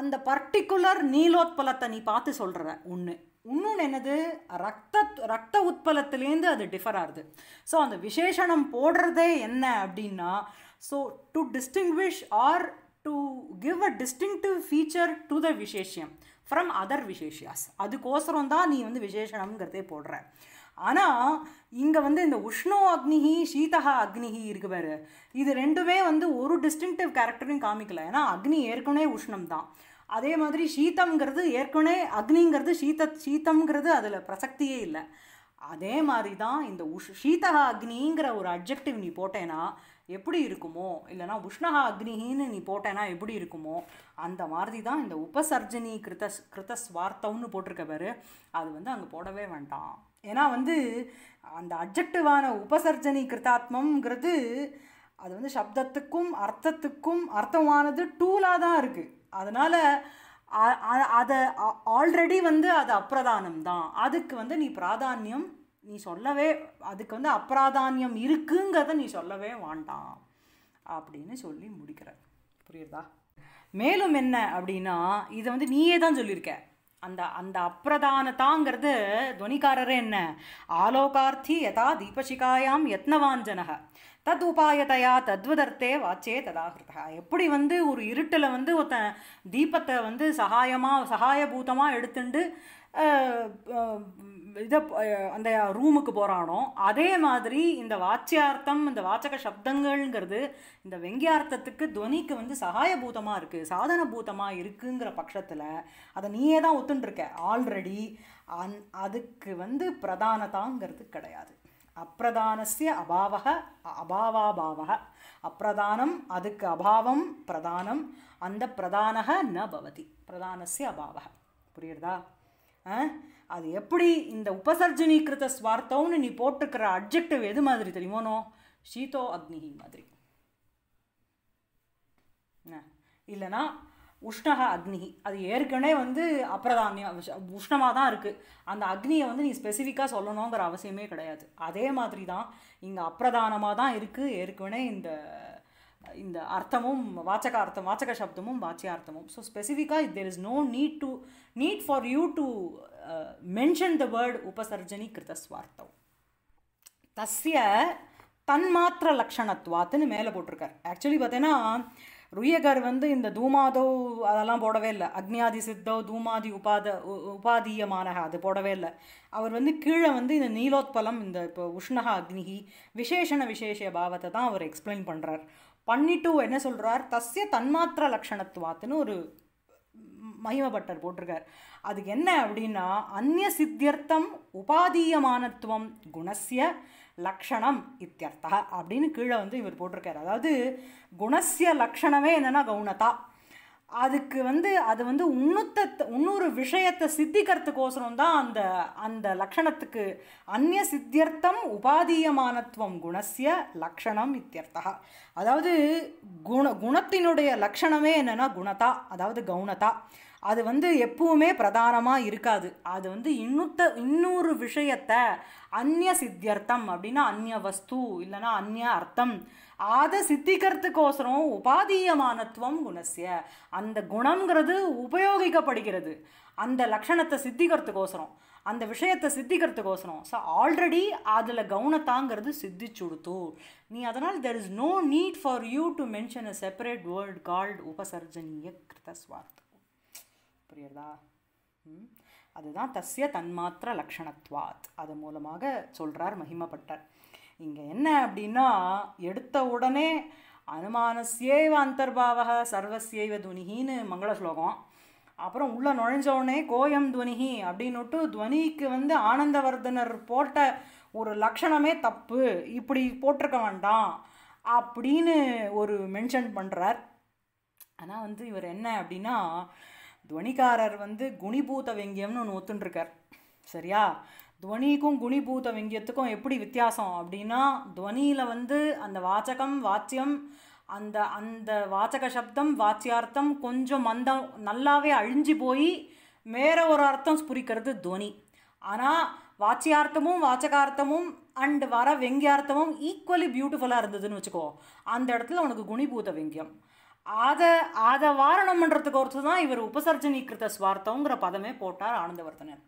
அந்த பர்டிகுலர் நீலோத்பலத்தை நீ பார்த்து சொல்கிற ஒன்று இன்னொன்று என்னது ரத்த ரத்த உற்பலத்துலேருந்து அது டிஃபர் ஆகுது ஸோ அந்த விசேஷனம் போடுறதே என்ன அப்படின்னா so to distinguish or to give a distinctive feature to the விசேஷியம் ஃப்ரம் அதர் விசேஷியாஸ் அதுக்கோசரம் தான் நீ வந்து விசேஷனம்ங்கிறதே போடுற ஆனால் இங்கே வந்து இந்த உஷ்ணோ அக்னிஹி சீதகா அக்னிஹி இருக்கு பாரு இது ரெண்டுமே வந்து ஒரு டிஸ்டிங்டிவ் கேரக்டரையும் காமிக்கல ஏன்னா அக்னி ஏற்கனவே உஷ்ணம் தான் அதே மாதிரி சீத்தம்ங்கிறது ஏற்கனவே அக்னிங்கிறது சீத்த சீத்தம்ங்கிறது அதில் பிரசக்தியே இல்லை அதே மாதிரி தான் இந்த உஷ் சீதகா அக்னிங்கிற ஒரு அப்ஜெக்டிவ் நீ போட்டேன்னா எப்படி இருக்குமோ இல்லைனா உஷ்ணகா அக்னின்னு நீ போட்டேன்னா எப்படி இருக்குமோ அந்த மாதிரி தான் இந்த உபசர்ஜனி கிருத்த கிருத்த ஸ்வார்த்தம்னு போட்டிருக்க பாரு அது வந்து அங்கே போடவே வேண்டாம் ஏன்னா வந்து அந்த அப்ஜெக்டிவான உபசர்ஜனி கிருத்தாத்மங்கிறது அது வந்து சப்தத்துக்கும் அர்த்தத்துக்கும் அர்த்தமானது டூலாக தான் இருக்குது அதனால் அதை ஆல்ரெடி வந்து அது அப்பிரதானம் தான் அதுக்கு வந்து நீ பிராதானியம் நீ சொல்லவே அதுக்கு வந்து அப்பிராதானியம் இருக்குங்கிறத நீ சொல்லவே வேண்டாம் அப்படின்னு சொல்லி முடிக்கிற புரியுதா மேலும் என்ன அப்படின்னா இதை வந்து நீயே தான் சொல்லியிருக்க அந்த அந்த அப்பிரதானதாங்கிறது துவனிக்காரரே என்ன ஆலோகார்த்தி யதா தீபசிகாயாம் யத்னவாஞ்சனக தத் உபாயத்தையா தத்வதர்த்தே வாச்சே ததாகிருதா எப்படி வந்து ஒரு இருட்டில் வந்து ஒருத்தன் தீபத்தை வந்து சகாயமாக சகாயபூதமாக எடுத்துட்டு இதை அந்த ரூமுக்கு போகிறானோ அதே மாதிரி இந்த வாச்சியார்த்தம் இந்த வாச்சக சப்தங்கள்ங்கிறது இந்த வெங்கியார்த்தத்துக்கு துவனிக்கு வந்து சகாயபூதமாக இருக்குது சாதன பூதமாக இருக்குங்கிற பட்சத்தில் அதை நீயே தான் ஒத்துன்ட்ருக்க ஆல்ரெடி அந் அதுக்கு வந்து பிரதானதாங்கிறது கிடையாது அப்பிரதானஸ்ய அபாவக அபாவாபாவக அப்பிரதானம் அதுக்கு அபாவம் பிரதானம் அந்த பிரதானக ந பவதி பிரதானஸ்ய அபாவக புரியுறதா அது எப்படி இந்த உபசர்ஜனீகிருத ஸ்வார்த்தம்னு நீ போட்டுக்கிற அப்ஜெக்டிவ் எது மாதிரி தெரியுமோனோ ஷீதோ அக்னிகி மாதிரி இல்லைனா உஷ்ணக அக்னி அது ஏற்கனவே வந்து அப்பிரதானியம் உஷ்ணமாக தான் இருக்குது அந்த அக்னியை வந்து நீ ஸ்பெசிஃபிக்காக சொல்லணுங்கிற அவசியமே கிடையாது அதே மாதிரி தான் இங்கே அப்பிரதானமாக தான் இருக்குது ஏற்கனவே இந்த இந்த அர்த்தமும் வாச்சக அர்த்தம் வாச்சக சப்தமும் வாச்சியார்த்தமும் ஸோ ஸ்பெசிஃபிக்காக there is no need to need for you to mention the word உபசர்ஜனி கிருத ஸ்வார்த்தம் தஸ்ய தன்மாத்திர லக்ஷணத்துவாத்துன்னு மேலே போட்டிருக்கார் ஆக்சுவலி பார்த்தீங்கன்னா ருயகர் வந்து இந்த தூமாதோ அதெல்லாம் போடவே இல்லை அக்னியாதி சித்தோ தூமாதி உபாத உபாதீயமானக அது போடவே இல்லை அவர் வந்து கீழே வந்து இந்த நீலோத்பலம் இந்த இப்போ உஷ்ணகா அக்னிகி விசேஷண விசேஷ பாவத்தை தான் அவர் எக்ஸ்பிளைன் பண்ணுறார் பண்ணிட்டு என்ன சொல்கிறார் தஸ்ய தன்மாத்திர லக்ஷணத்துவாத்துன்னு ஒரு மகிமப்பட்டர் போட்டிருக்கார் அதுக்கு என்ன அப்படின்னா அந்நிய சித்தியர்த்தம் உபாதீயமானத்துவம் குணசிய லக்ஷணம் இத்தியர்த்தா அப்படின்னு கீழே வந்து இவர் போட்டிருக்காரு அதாவது குணசிய லக்ஷணமே என்னென்னா கவுனதா அதுக்கு வந்து அது வந்து உன்னுத்த இன்னொரு விஷயத்தை சித்திக்கிறதுக்கோசரம் தான் அந்த அந்த லக்ஷணத்துக்கு அந்நிய சித்தியர்த்தம் உபாதீயமானத்துவம் குணசிய லக்ஷணம் இத்தியர்த்தா அதாவது குண குணத்தினுடைய லக்ஷணமே என்னென்னா குணதா அதாவது கவுனதா அது வந்து எப்பவுமே பிரதானமாக இருக்காது அது வந்து இன்னுத்த இன்னொரு விஷயத்தை அந்நிய சித்தியர்த்தம் அப்படின்னா அந்நிய வஸ்து இல்லைன்னா அந்நிய அர்த்தம் அதை சித்திக்கிறதுக்கோசரம் உபாதீயமானத்துவம் குணசிய அந்த குணங்கிறது உபயோகிக்கப்படுகிறது அந்த லக்ஷணத்தை சித்திக்கிறதுக்கோசரம் அந்த விஷயத்தை சித்திக்கிறதுக்கோசரம் ஸோ ஆல்ரெடி அதில் கவுனத்தாங்கிறது சித்திச்சுடுத்து நீ அதனால் there is no need for you to mention a separate world called உபசர்ஜனீய கிருத புரியுறதா அதுதான் தஸ்ய தன்மாத்திர லக்ஷணத்வாத் அது மூலமாக சொல்கிறார் மகிமப்பட்டார் இங்கே என்ன அப்படின்னா எடுத்த உடனே அனுமானஸ்யேவ அந்தர்பாவக சர்வஸ்யேவ துனிகின்னு மங்கள ஸ்லோகம் அப்புறம் உள்ளே நுழைஞ்ச உடனே கோயம் துவனிகி அப்படின்னுட்டு துவனிக்கு வந்து ஆனந்தவர்தனர் போட்ட ஒரு லக்ஷணமே தப்பு இப்படி போட்டிருக்க வேண்டாம் அப்படின்னு ஒரு மென்ஷன் பண்ணுறார் ஆனால் வந்து இவர் என்ன அப்படின்னா துவனிக்காரர் வந்து குணிபூத வெங்கியம்னு ஒன்று ஒத்துன்ருக்கார் சரியா துவனிக்கும் குணிபூத வெங்கியத்துக்கும் எப்படி வித்தியாசம் அப்படின்னா துவனியில் வந்து அந்த வாச்சகம் வாச்சியம் அந்த அந்த வாச்சக சப்தம் வாச்சியார்த்தம் கொஞ்சம் மந்தம் நல்லாவே அழிஞ்சு போய் வேற ஒரு அர்த்தம் ஸ்புரிக்கிறது துவனி ஆனால் வாச்சியார்த்தமும் வாச்சகார்த்தமும் அண்டு வர வெங்கியார்த்தமும் ஈக்குவலி பியூட்டிஃபுல்லாக இருந்ததுன்னு வச்சுக்கோ அந்த இடத்துல உனக்கு குணிபூத வெங்கியம் அதை அதை வாரணம் பண்ணுறதுக்கு ஒருத்து தான் இவர் உபசர்ஜனீகிருத்த சுவார்த்தங்கிற பதமே போட்டார் ஆனந்தவர்த்தனர்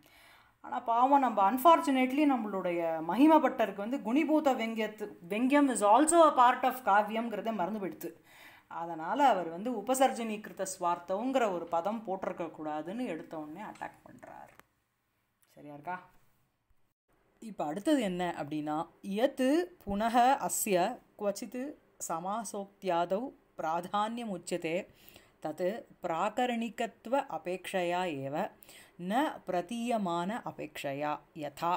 ஆனால் பாவம் நம்ம அன்ஃபார்ச்சுனேட்லி நம்மளுடைய மகிமப்பட்டருக்கு வந்து குணிபூத வெங்கியத்து வெங்கியம் is also a part of காவியம்ங்கிறத மறந்து போயிடுத்து அதனால் அவர் வந்து உபசர்ஜனீகிருத்த சுவார்த்தங்கிற ஒரு பதம் போட்டிருக்கக்கூடாதுன்னு எடுத்தோடனே அட்டாக் பண்ணுறார் சரியா இருக்கா இப்போ அடுத்தது என்ன அப்படின்னா எத்து புனக அஸ்ய குவச்சித்து சமாசோக்தியாதவ் प्राधान्यमुच्यते तत् प्राकरणिकत्व अपेक्षया एव न பிரதீயமான அபேக்ஷையா யதா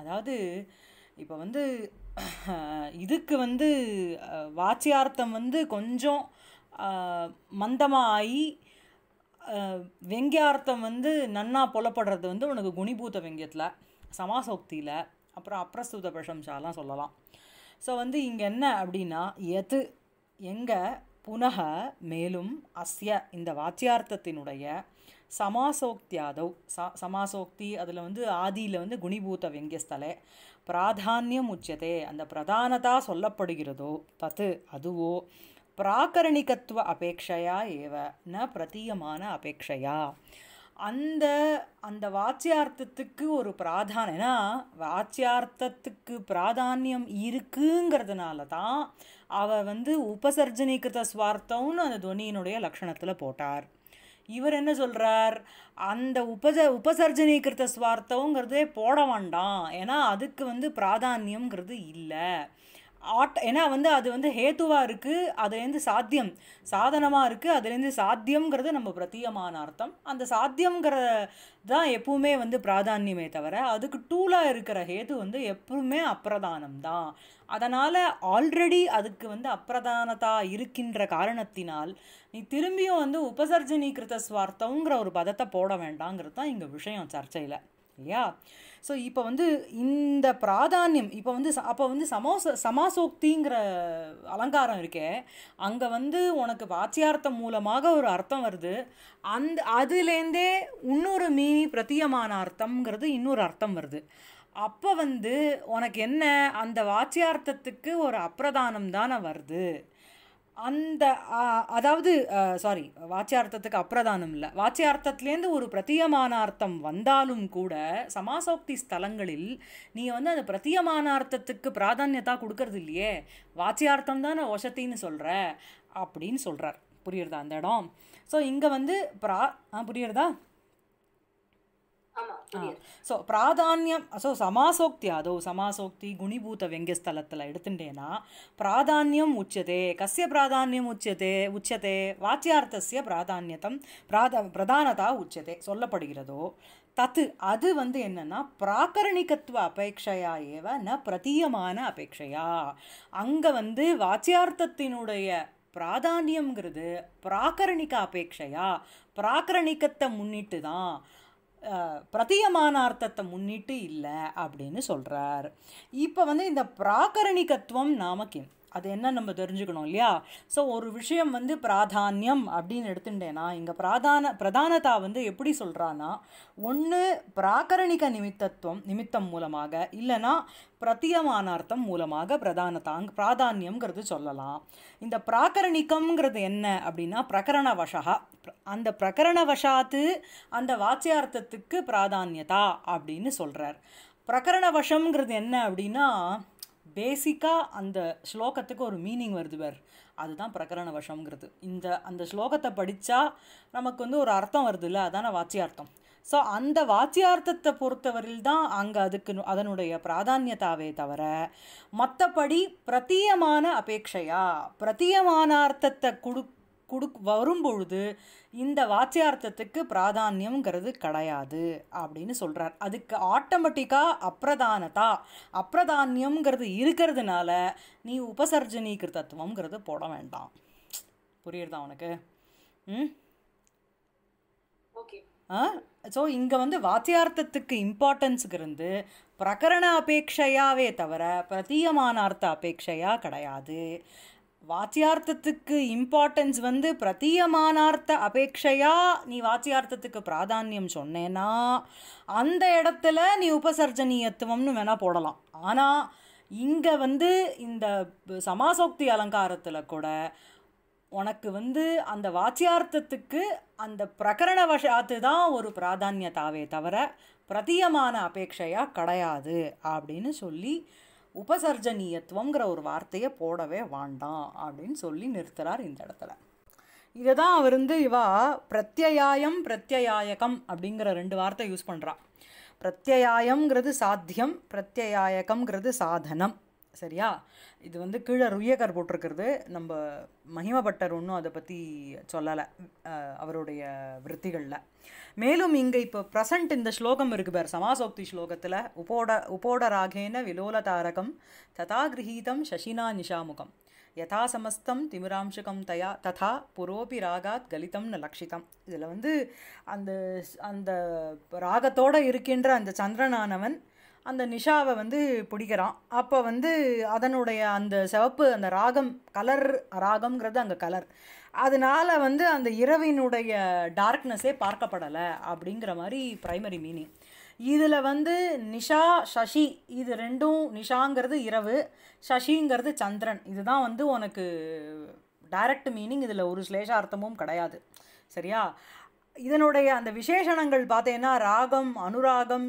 அதாவது இப்போ வந்து இதுக்கு வந்து வாச்சியார்த்தம் வந்து கொஞ்சம் மந்தமாக ஆகி வெங்கியார்த்தம் வந்து நன்னா புலப்படுறது வந்து உனக்கு குணிபூத்த வெங்கியத்தில் சமாசோக்தியில் அப்புறம் அப்ரஸ்துத பிரசம்சாலாம் சொல்லலாம் ஸோ வந்து இங்கே என்ன அப்படின்னா எது எங்கே புனக மேலும் அஸ்ய இந்த வாத்தியார்த்தத்தினுடைய சமாசோக்தியாதவ் ச சமாசோக்தி அதில் வந்து ஆதியில் வந்து குணிபூத்த வெங்கியஸ்தலே பிராதானியம் உச்சதே அந்த பிரதானதா சொல்லப்படுகிறதோ தத்து அதுவோ பிராகரணிகத்துவ அபேட்சையா ஏவ ந பிரதீயமான அபேட்சையா அந்த அந்த வாச்சியார்த்தத்துக்கு ஒரு பிராதானம் ஏன்னா வாச்சியார்த்தத்துக்கு பிராதானியம் இருக்குங்கிறதுனால தான் அவர் வந்து உபசர்ஜனீகிருத சுவார்த்தம்னு அந்த துவனியினுடைய லக்ஷணத்தில் போட்டார் இவர் என்ன சொல்கிறார் அந்த உபச உபசர்ஜனீகிருத்த சுவார்த்தங்கிறதே போட வேண்டாம் ஏன்னா அதுக்கு வந்து பிராதானியங்கிறது இல்லை ஆட் ஏன்னா வந்து அது வந்து ஹேத்துவாக இருக்குது அதுலேருந்து சாத்தியம் சாதனமாக இருக்குது அதுலேருந்து சாத்தியங்கிறது நம்ம பிரத்தியமான அர்த்தம் அந்த சாத்தியங்கிற தான் எப்பவுமே வந்து பிராதானியமே தவிர அதுக்கு டூலாக இருக்கிற ஹேது வந்து எப்பவுமே அப்பிரதானம் தான் அதனால் ஆல்ரெடி அதுக்கு வந்து அப்பிரதானதா இருக்கின்ற காரணத்தினால் நீ திரும்பியும் வந்து உபசர்ஜனீகிருத்த சுவார்த்தங்கிற ஒரு பதத்தை போட வேண்டாங்கிறது தான் இங்கே விஷயம் சர்ச்சையில் இல்லையா ஸோ இப்போ வந்து இந்த பிராதானியம் இப்போ வந்து அப்போ வந்து சமோச சமாசோக்திங்கிற அலங்காரம் இருக்கே அங்கே வந்து உனக்கு வாச்சியார்த்தம் மூலமாக ஒரு அர்த்தம் வருது அந்த அதுலேருந்தே இன்னொரு மீனி பிரத்தியமான அர்த்தம்ங்கிறது இன்னொரு அர்த்தம் வருது அப்போ வந்து உனக்கு என்ன அந்த வாச்சியார்த்தத்துக்கு ஒரு அப்பிரதானம் தானே வருது அந்த அதாவது சாரி வாச்சியார்த்தத்துக்கு அப்பிரதானம் இல்லை வாச்சியார்த்தத்துலேருந்து ஒரு பிரத்தியமானார்த்தம் வந்தாலும் கூட சமாசோக்தி ஸ்தலங்களில் நீங்கள் வந்து அந்த பிரத்தியமான அர்த்தத்துக்கு பிராதான்யத்தா கொடுக்கறது இல்லையே வாச்சியார்த்தம் தான் நான் வசத்தின்னு சொல்கிற அப்படின்னு சொல்கிறார் புரியுறதா அந்த இடம் ஸோ இங்கே வந்து ப்ரா ஆ புரியுறதா ஸோ பிராதானியம் ஸோ சமாசோக்தி அதோ சமாசோக்தி குணிபூத்த வெங்கஸ்தலத்தில் எடுத்துட்டேன்னா பிராதானியம் உச்சதே கசிய பிராதானியம் உச்சதே உச்சதே வாச்சியார்த்தசிய பிராதானியத்தம் பிராத பிரதானதா உச்சதே சொல்லப்படுகிறதோ தத்து அது வந்து என்னென்னா பிராகரணிகத்துவ அபேட்சையா ஏவ ந பிரதீயமான அபேட்சையா அங்கே வந்து வாச்சியார்த்தத்தினுடைய பிராதானியம்ங்கிறது பிராக்கரணிக அபேட்சையா பிராகரணிக்கத்தை முன்னிட்டு தான் அர்த்தத்தை முன்னிட்டு இல்லை அப்படின்னு சொல்கிறார் இப்போ வந்து இந்த பிராகரணிகத்துவம் நாமக்கேன் அது என்ன நம்ம தெரிஞ்சுக்கணும் இல்லையா ஸோ ஒரு விஷயம் வந்து பிராதானியம் அப்படின்னு எடுத்துட்டேன்னா இங்கே பிராதான பிரதானதா வந்து எப்படி சொல்கிறான்னா ஒன்று பிராகரணிக நிமித்தத்துவம் நிமித்தம் மூலமாக இல்லைனா பிரத்தியமானார்த்தம் மூலமாக பிரதானதா பிராதானியம்ங்கிறது சொல்லலாம் இந்த பிராகரணிக்கம்ங்கிறது என்ன அப்படின்னா பிரகரண வசகா அந்த பிரகரண வசாத்து அந்த வாச்சியார்த்தத்துக்கு பிராதானியதா அப்படின்னு சொல்கிறார் பிரகரண வசம்ங்கிறது என்ன அப்படின்னா பேசிக்காக அந்த ஸ்லோகத்துக்கு ஒரு மீனிங் வருது வேறு அதுதான் பிரகரண வசம்ங்கிறது இந்த அந்த ஸ்லோகத்தை படித்தா நமக்கு வந்து ஒரு அர்த்தம் வருது இல்லை அதான வாச்சியார்த்தம் ஸோ அந்த வாச்சியார்த்தத்தை பொறுத்தவரையில் தான் அங்கே அதுக்கு அதனுடைய பிராதான்யதாவே தவிர மற்றபடி பிரதீயமான அபேட்சையா பிரதீயமான அர்த்தத்தை கொடு கொடுக் வரும்பொழுது இந்த வாச்சியார்த்தத்துக்கு பிராதானியங்கிறது கிடையாது அப்படின்னு சொல்கிறார் அதுக்கு ஆட்டோமேட்டிக்காக அப்பிரதானதா அப்பிரதானியங்கிறது இருக்கிறதுனால நீ உபசர்ஜனீகிரு தத்துவங்கிறது போட வேண்டாம் புரியுறதா உனக்கு ம் ஓகே ஸோ இங்கே வந்து வாத்தியார்த்தத்துக்கு இம்பார்ட்டன்ஸுக்கு இருந்து பிரகரண அபேக்ஷையாவே தவிர பிரதீயமான அர்த்த அபேட்சையாக கிடையாது வாத்தியார்த்தத்துக்கு இம்பார்ட்டன்ஸ் வந்து பிரதியமானார்த்த அபேட்சையாக நீ வாத்தியார்த்தத்துக்கு பிராதானியம் சொன்னேன்னா அந்த இடத்துல நீ உபசர்ஜனியத்துவம்னு வேணால் போடலாம் ஆனால் இங்கே வந்து இந்த சமாசோக்தி அலங்காரத்தில் கூட உனக்கு வந்து அந்த வாச்சியார்த்தத்துக்கு அந்த பிரகரண வசாத்து தான் ஒரு பிராதான்யத்தாவே தவிர பிரதியமான அபேட்சையாக கிடையாது அப்படின்னு சொல்லி உபசர்ஜனீயத்துவங்கிற ஒரு வார்த்தையை போடவே வேண்டாம் அப்படின்னு சொல்லி நிறுத்துகிறார் இந்த இடத்துல இதை தான் அவர் வந்து இவா பிரத்யயாயம் பிரத்யயாயகம் அப்படிங்கிற ரெண்டு வார்த்தை யூஸ் பண்ணுறான் பிரத்யாயங்கிறது சாத்தியம் பிரத்யாயகம்ங்கிறது சாதனம் சரியா இது வந்து கீழே ருயகர் போட்டிருக்கிறது நம்ம மகிமபட்டர் ஒன்றும் அதை பற்றி சொல்லலை அவருடைய விருத்திகளில் மேலும் இங்கே இப்போ ப்ரெசண்ட் இந்த ஸ்லோகம் இருக்கு பேர் சமாசோக்தி ஸ்லோகத்தில் உபோட உபோட ராகேன விலோல தாரகம் ததா கிரகீதம் சசினா நிஷாமுகம் யதா சமஸ்தம் திமிராம்சுகம் தயா ததா புரோபி ராகாத் கலிதம்னு லக்ஷிதம் இதில் வந்து அந்த அந்த ராகத்தோடு இருக்கின்ற அந்த சந்திரனானவன் அந்த நிஷாவை வந்து பிடிக்கிறான் அப்போ வந்து அதனுடைய அந்த சிவப்பு அந்த ராகம் கலர் ராகம்ங்கிறது அங்கே கலர் அதனால வந்து அந்த இரவினுடைய டார்க்னஸ்ஸே பார்க்கப்படலை அப்படிங்கிற மாதிரி ப்ரைமரி மீனிங் இதில் வந்து நிஷா சசி இது ரெண்டும் நிஷாங்கிறது இரவு சசிங்கிறது சந்திரன் இதுதான் வந்து உனக்கு டைரக்ட் மீனிங் இதில் ஒரு ஸ்லேஷார்த்தமும் கிடையாது சரியா இதனுடைய அந்த விசேஷணங்கள் பார்த்தீங்கன்னா ராகம் அனுராகம்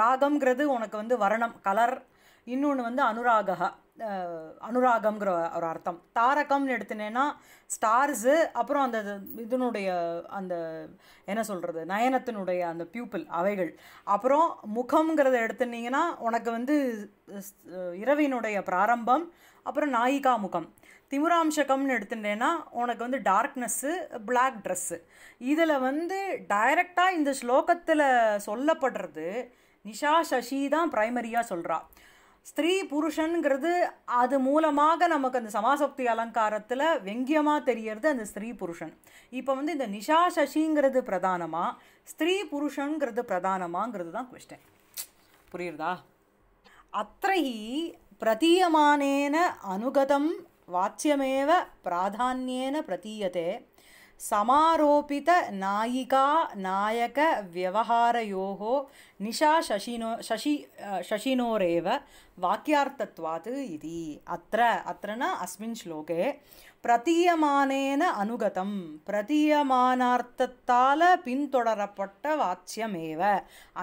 ராகம்ங்கிறது உனக்கு வந்து வர்ணம் கலர் இன்னொன்று வந்து அனுராகா அனுராகம்ங்கிற ஒரு அர்த்தம் தாரகம்னு எடுத்தினேன்னா ஸ்டார்ஸு அப்புறம் அந்த இதனுடைய அந்த என்ன சொல்கிறது நயனத்தினுடைய அந்த பியூப்பிள் அவைகள் அப்புறம் முகம்ங்கிறத எடுத்துனீங்கன்னா உனக்கு வந்து இரவினுடைய பிராரம்பம் அப்புறம் நாயிகா முகம் திமுராம்சகம்னு எடுத்துட்டேன்னா உனக்கு வந்து டார்க்னஸ்ஸு பிளாக் ட்ரெஸ்ஸு இதில் வந்து டைரெக்டாக இந்த ஸ்லோகத்தில் சொல்லப்படுறது நிஷா சசி தான் ப்ரைமரியாக சொல்கிறா ஸ்திரீ புருஷனுங்கிறது அது மூலமாக நமக்கு அந்த சமாசக்தி அலங்காரத்தில் வெங்கியமாக தெரியறது அந்த ஸ்திரீ புருஷன் இப்போ வந்து இந்த நிஷா சசிங்கிறது பிரதானமாக ஸ்திரீ புருஷனுங்கிறது பிரதானமாங்கிறது தான் கொஸ்டின் புரியுறதா அத்தைஹி பிரதீயமானேன அனுகதம் வாச்சியமேவ பிராதான்யேன பிரதீயதே சமாரோபித நாயிகா நாயக வியவஹாரயோகோ நிஷா சசினோ சசி சசினோரேவ வாக்கியார்த்தத்வாத் இது அத்த அத்தனா அஸ்மின் ஸ்லோகே பிரதீயமானேன அனுகதம் பிரதீயமானார்த்தத்தால் பின்தொடரப்பட்ட வாச்சியமேவ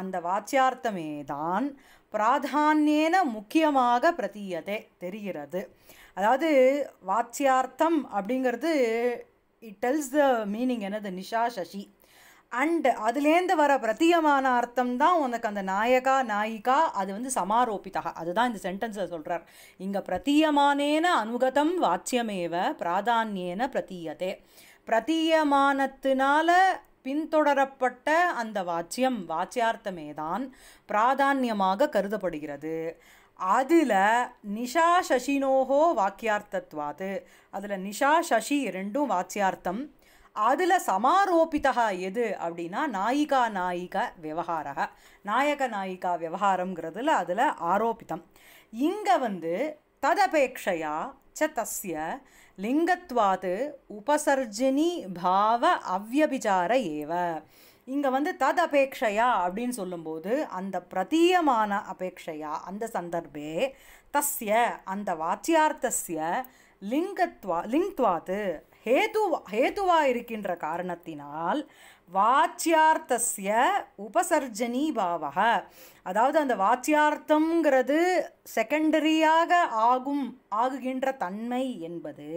அந்த வாச்சியார்த்தமேதான் தான் பிராதான்யேன முக்கியமாக பிரதீயதே தெரிகிறது அதாவது வாத்தியார்த்தம் அப்படிங்கிறது இட் டெல்ஸ் த மீனிங் என்னது நிஷா சசி அண்டு அதுலேருந்து வர பிரத்தியமான அர்த்தம் தான் உனக்கு அந்த நாயகா நாயிகா அது வந்து சமாரோபித்தகா அதுதான் இந்த சென்டென்ஸை சொல்கிறார் இங்கே பிரத்தியமானேன அனுகதம் வாட்சியமேவ பிராதான்யேன பிரதீயதே பிரத்தியமானத்தினால பின்தொடரப்பட்ட அந்த வாச்சியம் வாச்சியார்த்தமே தான் பிராதான்யமாக கருதப்படுகிறது அதில் நிஷா சசினோகோ வாக்கியார்த்தத்வாது அதில் நிஷா சசி ரெண்டும் வாக்கியார்த்தம் அதில் சமாரோபிதா எது அப்படின்னா நாயிகா நாயிக விவகாரக நாயக நாயிகா விவகாரங்கிறதுல அதில் ஆரோபிதம் இங்கே வந்து ததபேட்சையா ச தஸ்ய லிங்கத்வாது உபசர்ஜினி பாவ அவ்யபிச்சார ஏவ இங்கே வந்து தத் அபேக்ஷையா அப்படின்னு சொல்லும்போது அந்த பிரதீயமான அபேக்ஷையா அந்த சந்தர்ப்பே தஸ்ய அந்த வாச்சியார்த்தஸ்ய லிங்கத்வா லிங்க்வாத்து ஹேதுவா ஹேதுவா இருக்கின்ற காரணத்தினால் வாச்சியார்த்தஸ்ய உபசர்ஜனி பாவக அதாவது அந்த வாச்சியார்த்தங்கிறது செகண்டரியாக ஆகும் ஆகுகின்ற தன்மை என்பது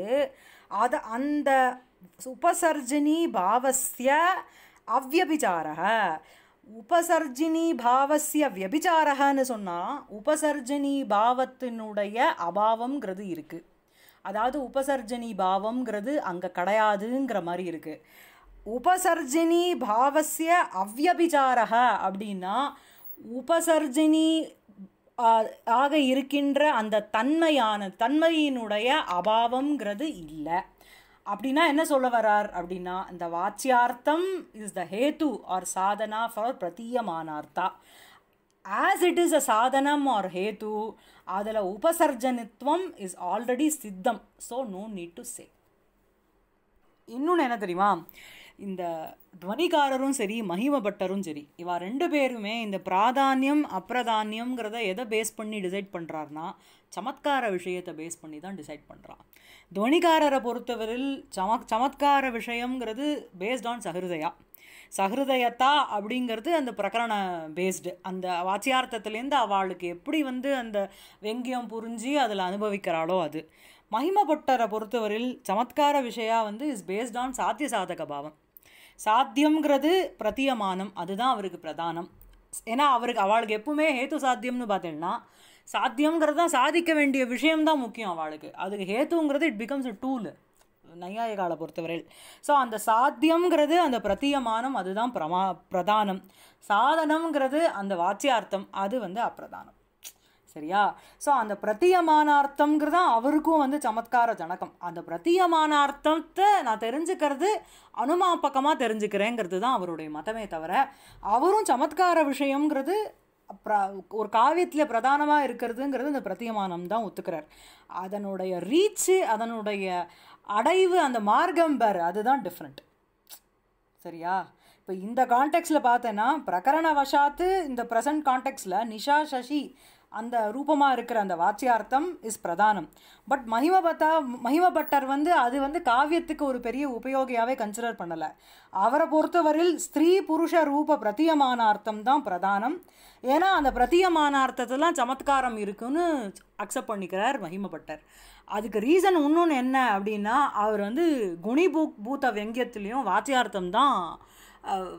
அது அந்த உபசர்ஜனி பாவஸ்ய அவ்வபிச்சாரக உபசர்ஜினி பாவசிய வியபிச்சாரகன்னு சொன்னால் உபசர்ஜினி பாவத்தினுடைய அபாவங்கிறது இருக்குது அதாவது உபசர்ஜினி பாவங்கிறது அங்கே கிடையாதுங்கிற மாதிரி இருக்குது உபசர்ஜினி பாவசிய அவ்வியபிச்சாரக அப்படின்னா உபசர்ஜினி ஆக இருக்கின்ற அந்த தன்மையான தன்மையினுடைய அபாவங்கிறது இல்லை அப்படின்னா என்ன சொல்ல வரார் அப்படின்னா இந்த வாச்சியார்த்தம் இஸ் த ஹேத்து ஆர் சாதனா ஃபார் பிரதீயமானார்த்தா ஆஸ் இட் இஸ் அ சாதனம் ஆர் ஹேத்து அதில் உபசர்ஜனித்துவம் இஸ் ஆல்ரெடி சித்தம் so no need to say இன்னொன்று என்ன தெரியுமா இந்த துவனிகாரரும் சரி மகிம பட்டரும் சரி இவா ரெண்டு பேருமே இந்த பிராதானியம் அப்பிரதானியம்ங்கிறத எதை பேஸ் பண்ணி டிசைட் பண்ணுறாருனா சமத்கார விஷயத்தை பேஸ் பண்ணி தான் டிசைட் பண்ணுறான் துவனிகாரரை பொறுத்தவரையில் சம சமத்கார விஷயங்கிறது பேஸ்ட் ஆன் சகிருதயா சகிருதயத்தா அப்படிங்கிறது அந்த பிரகரண பேஸ்டு அந்த வாச்சியார்த்தத்துலேருந்து அவளுக்கு எப்படி வந்து அந்த வெங்கியம் புரிஞ்சு அதில் அனுபவிக்கிறாளோ அது பொட்டரை பொறுத்தவரையில் சமத்கார விஷயா வந்து இஸ் பேஸ்ட் ஆன் சாத்திய சாதக பாவம் சாத்தியங்கிறது பிரத்தியமானம் அதுதான் அவருக்கு பிரதானம் ஏன்னா அவருக்கு அவளுக்கு எப்பவுமே ஹேத்து சாத்தியம்னு பார்த்தீங்கன்னா சாத்தியங்கிறது தான் சாதிக்க வேண்டிய விஷயம்தான் முக்கியம் அவளுக்கு அதுக்கு ஹேத்துங்கிறது இட் பிகம்ஸ் அ டூலு நையாயகாலை பொறுத்தவரையில் ஸோ அந்த சாத்தியங்கிறது அந்த பிரத்தியமானம் அதுதான் பிரமா பிரதானம் சாதனங்கிறது அந்த வாச்சியார்த்தம் அது வந்து அப்பிரதானம் சரியா ஸோ அந்த பிரத்தியமானார்த்தம்ங்கிறது தான் அவருக்கும் வந்து சமத்கார ஜனகம் அந்த பிரத்தியமானார்த்தத்தை நான் தெரிஞ்சுக்கிறது அனுமா பக்கமாக தெரிஞ்சுக்கிறேங்கிறது தான் அவருடைய மதமே தவிர அவரும் சமத்கார விஷயங்கிறது ஒரு காவியத்தில் பிரதானமாக இருக்கிறதுங்கிறது இந்த பிரத்தியமானம் தான் ஒத்துக்கிறார் அதனுடைய ரீச்சு அதனுடைய அடைவு அந்த மார்க்கம் பேர் அதுதான் டிஃப்ரெண்ட் சரியா இப்போ இந்த கான்டெக்ட்ஸில் பார்த்தேன்னா பிரகரண வசாத்து இந்த ப்ரெசன்ட் கான்டெக்ட்ஸில் நிஷா சசி அந்த ரூபமாக இருக்கிற அந்த வாச்சியார்த்தம் இஸ் பிரதானம் பட் மகிமபத்தா மகிமபட்டர் வந்து அது வந்து காவியத்துக்கு ஒரு பெரிய உபயோகியாகவே கன்சிடர் பண்ணலை அவரை பொறுத்தவரையில் ஸ்திரீ புருஷ ரூப பிரத்தியமான அர்த்தம் தான் பிரதானம் ஏன்னா அந்த பிரத்தியமான அர்த்தத்திலாம் சமத்காரம் இருக்குன்னு அக்செப்ட் பண்ணிக்கிறார் மகிமப்பட்டர் அதுக்கு ரீசன் இன்னொன்று என்ன அப்படின்னா அவர் வந்து குணி பூ பூத்த வெங்கியத்துலேயும் வாத்தியார்த்தம் தான்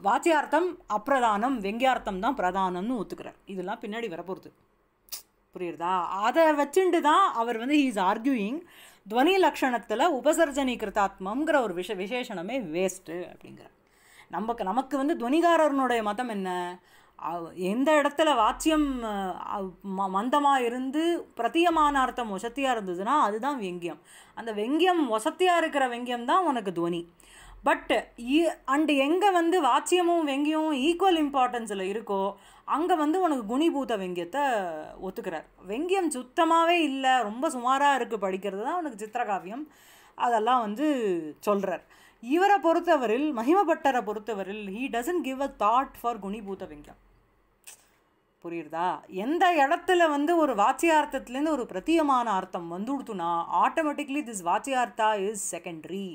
வாத்தியார்த்தம் அப்பிரதானம் வெங்கியார்த்தம் தான் பிரதானம்னு ஒத்துக்கிறார் இதெல்லாம் பின்னாடி வரப்போகுது புரியுறதா அதை வச்சுட்டு தான் அவர் வந்து ஹீஸ் ஆர்கியூயிங் துவனி லக்ஷணத்தில் உபசர்ஜனி கிருத்தாத்மங்கிற ஒரு விஷ விசேஷணமே வேஸ்ட்டு அப்படிங்கிற நமக்கு நமக்கு வந்து துவனிகாரர்னுடைய மதம் என்ன எந்த இடத்துல வாட்சியம் மந்தமாக இருந்து பிரத்தியமான அர்த்தம் ஒசத்தியாக இருந்ததுன்னா அதுதான் வெங்கியம் அந்த வெங்கியம் ஒசத்தியாக இருக்கிற வெங்கியம் தான் உனக்கு துவனி பட் அண்டு எங்கே வந்து வாட்சியமும் வெங்கியமும் ஈக்குவல் இம்பார்ட்டன்ஸில் இருக்கோ அங்கே வந்து உனக்கு குணிபூத வெங்கியத்தை ஒத்துக்கிறார் வெங்கியம் சுத்தமாகவே இல்லை ரொம்ப சுமாராக இருக்குது படிக்கிறது தான் உனக்கு சித்திரகாவியம் அதெல்லாம் வந்து சொல்கிறார் இவரை பொறுத்தவரில் மகிமப்பட்டரை பொறுத்தவரில் he doesn't give a thought for குணிபூத வெங்கியம் புரியுறதா எந்த இடத்துல வந்து ஒரு வாச்சியார்த்தத்துலேருந்து ஒரு பிரத்தியமான அர்த்தம் வந்துடுத்துனா ஆட்டோமேட்டிக்லி திஸ் வாச்சியார்த்தா இஸ் செகண்டரி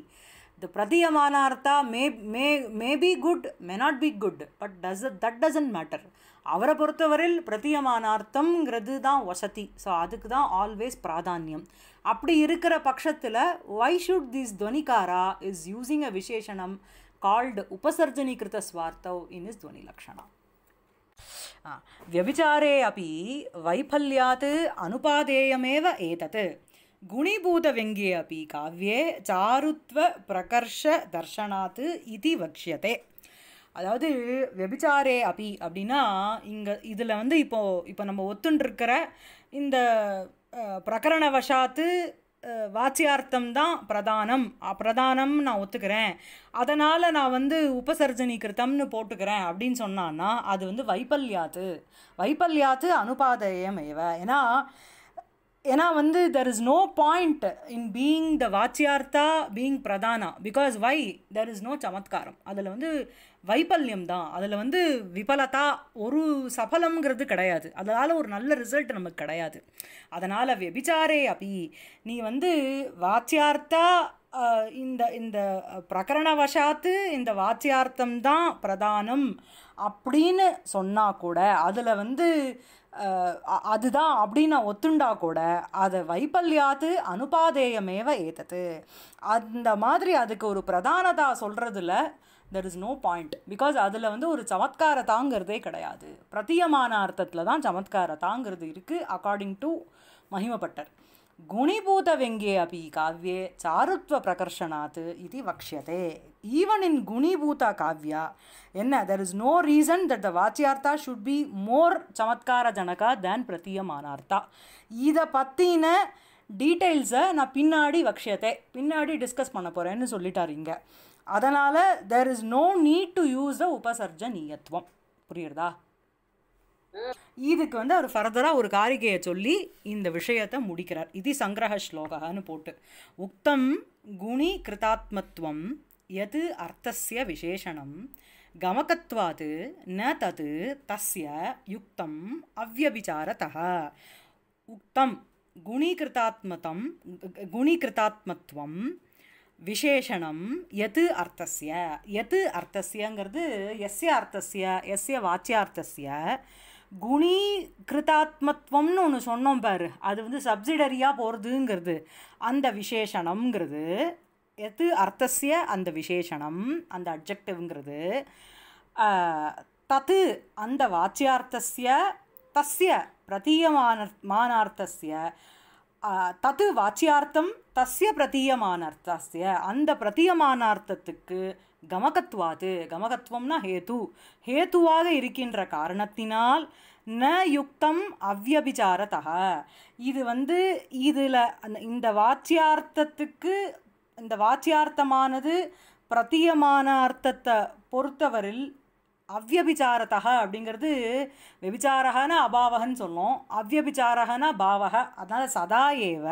த பிரதியமான அர்த்தா may may may be good may not be good but does that doesn't matter அவரை பொறுத்தவரையில் பிரதியமான அர்த்தம்ங்கிறது தான் வசதி ஸோ அதுக்கு தான் ஆல்வேஸ் பிராதானியம் அப்படி இருக்கிற பட்சத்தில் வை ஷுட் திஸ் துவனிகாரா இஸ் யூஸிங் அ விசேஷனம் கால்டு உபசர்ஜனீகிருத ஸ்வார்த்தவ் இன் இஸ் துவனி லக்ஷணம் व्यभिचारे अपि वैफल्यात् अनुपादेयमेव एतत् गुणीभूतव्यङ्ग्ये अपि काव्ये चारुत्वप्रकर्षदर्शनात् इति वक्ष्यते அதாவது வெபிச்சாரே அபி அப்படின்னா இங்கே இதில் வந்து இப்போது இப்போ நம்ம ஒத்துண்டிருக்கிற இந்த பிரகரண வசாத்து வாச்சியார்த்தம் தான் பிரதானம் பிரதானம் நான் ஒத்துக்கிறேன் அதனால் நான் வந்து உபசர்ஜனி கிருத்தம்னு போட்டுக்கிறேன் அப்படின்னு சொன்னான்னா அது வந்து வைப்பல்யாத்து வைப்பல்யாத்து அனுபாதயம் இவ ஏன்னா ஏன்னா வந்து there is no point in being the வாச்சியார்த்தா பீயிங் பிரதானா because why there is no சமத்காரம் அதில் வந்து வைபல்யம் தான் அதில் வந்து விபலதா ஒரு சபலம்ங்கிறது கிடையாது அதனால் ஒரு நல்ல ரிசல்ட் நமக்கு கிடையாது அதனால் வெபிச்சாரே அப்படி நீ வந்து வாத்தியார்த்தா இந்த இந்த பிரகரண வசாத்து இந்த வாத்தியார்த்தம் தான் பிரதானம் அப்படின்னு சொன்னால் கூட அதில் வந்து அதுதான் அப்படின்னு ஒத்துண்டா கூட அதை வைப்பல்யாது அனுபாதேயமேவ ஏத்தது அந்த மாதிரி அதுக்கு ஒரு பிரதானதா சொல்கிறதுல there is no point because அதில் வந்து ஒரு சமத்கார தாங்கிறதே கிடையாது பிரத்தியமான அர்த்தத்தில் தான் சமத்கார தாங்கிறது இருக்குது அக்கார்டிங் டு மகிமப்பட்டர் வெங்கே அப்படி காவியே சாருத்வ பிரகர்ஷனாத் இது வக்ஷியதே ஈவன் இன் குணிபூத காவ்யா என்ன there is no reason that the வாச்சியார்த்தா ஷுட் பி மோர் சமத்கார ஜனகா தேன் பிரதீயமானார்த்தா இதை பற்றின டீட்டெயில்ஸை நான் பின்னாடி வக்ஷியத்தை பின்னாடி டிஸ்கஸ் பண்ண போகிறேன்னு சொல்லிட்டார் இங்கே அதனால் there is no need to use the உபசர்ஜ நீயத்துவம் புரியுறதா இதுக்கு வந்து அவர் ஃபர்தராக ஒரு காரிகையை சொல்லி இந்த விஷயத்தை முடிக்கிறார் இது சங்கிரக ஸ்லோகான்னு போட்டு உக்தம் குணி கிருதாத்மத்துவம் எது அர்த்தசிய விசேஷனம் கமகத்வாது ந தது தஸ்ய யுக்தம் அவ்வபிச்சாரதா உக்தம் குணீகிருதாத்மதம் குணீகிருதாத்மத்துவம் விசேஷனம் எது அர்த்தசிய எது அர்த்தசியங்கிறது எஸ்ய அர்த்தசிய எஸ்ய வாச்சியார்த்தசிய குணீகிருதாத்மத்துவம்னு ஒன்று சொன்னோம் பாரு அது வந்து சப்சிடரியாக போகிறதுங்கிறது அந்த விசேஷணம்ங்கிறது எது அர்த்தசிய அந்த விசேஷணம் அந்த அப்ஜெக்டிவ்ங்கிறது தத்து அந்த வாச்சியார்த்தசிய தஸ்ய பிரதீயமான மானார்த்தசிய தத்து வாச்சியார்த்தம் தஸ்ய பிரதீயமானார்த்தசிய அந்த பிரதீயமானார்த்தத்துக்கு கமகத்வாது கமகத்துவம்னா ஹேது ஹேத்துவாக இருக்கின்ற காரணத்தினால் ந யுக்தம் அவ்யபிச்சாரதக இது வந்து இதில் இந்த வாச்சியார்த்தத்துக்கு இந்த வாச்சியார்த்தமானது பிரத்தியமான அர்த்தத்தை பொறுத்தவரில் அவ்யபிச்சாரதக அப்படிங்கிறது வெபிசாரகன அபாவகன்னு சொன்னோம் அவ்யபிச்சாரகன பாவக அதனால் சதா ஏவ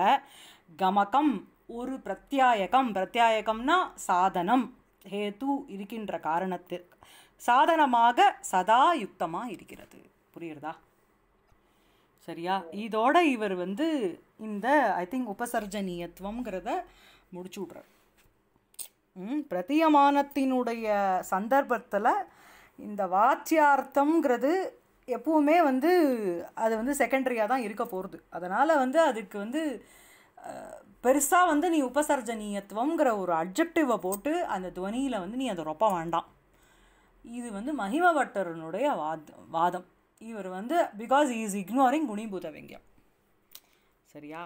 கமகம் ஒரு பிரத்யாயகம் பிரத்யாயகம்னா சாதனம் ஹேது இருக்கின்ற காரணத்திற்கு சாதனமாக சதா யுக்தமாக இருக்கிறது புரியுறதா சரியா இதோட இவர் வந்து இந்த ஐ திங்க் உபசர்ஜனியத்துவங்கிறத முடிச்சு விட்றார் பிரதியமானத்தினுடைய சந்தர்ப்பத்தில் இந்த வாத்தியார்த்தம்ங்கிறது எப்பவுமே வந்து அது வந்து செகண்டரியாக தான் இருக்க போகிறது அதனால் வந்து அதுக்கு வந்து பெருசாக வந்து நீ உபசர்ஜனீயத்துவங்கிற ஒரு அப்ஜெக்டிவை போட்டு அந்த துவனியில் வந்து நீ அதை ரொப்ப வேண்டாம் இது வந்து மகிமவட்டரனுடைய வாத் வாதம் இவர் வந்து பிகாஸ் இஸ் இக்னோரிங் குணிபூத வெங்கியம் சரியா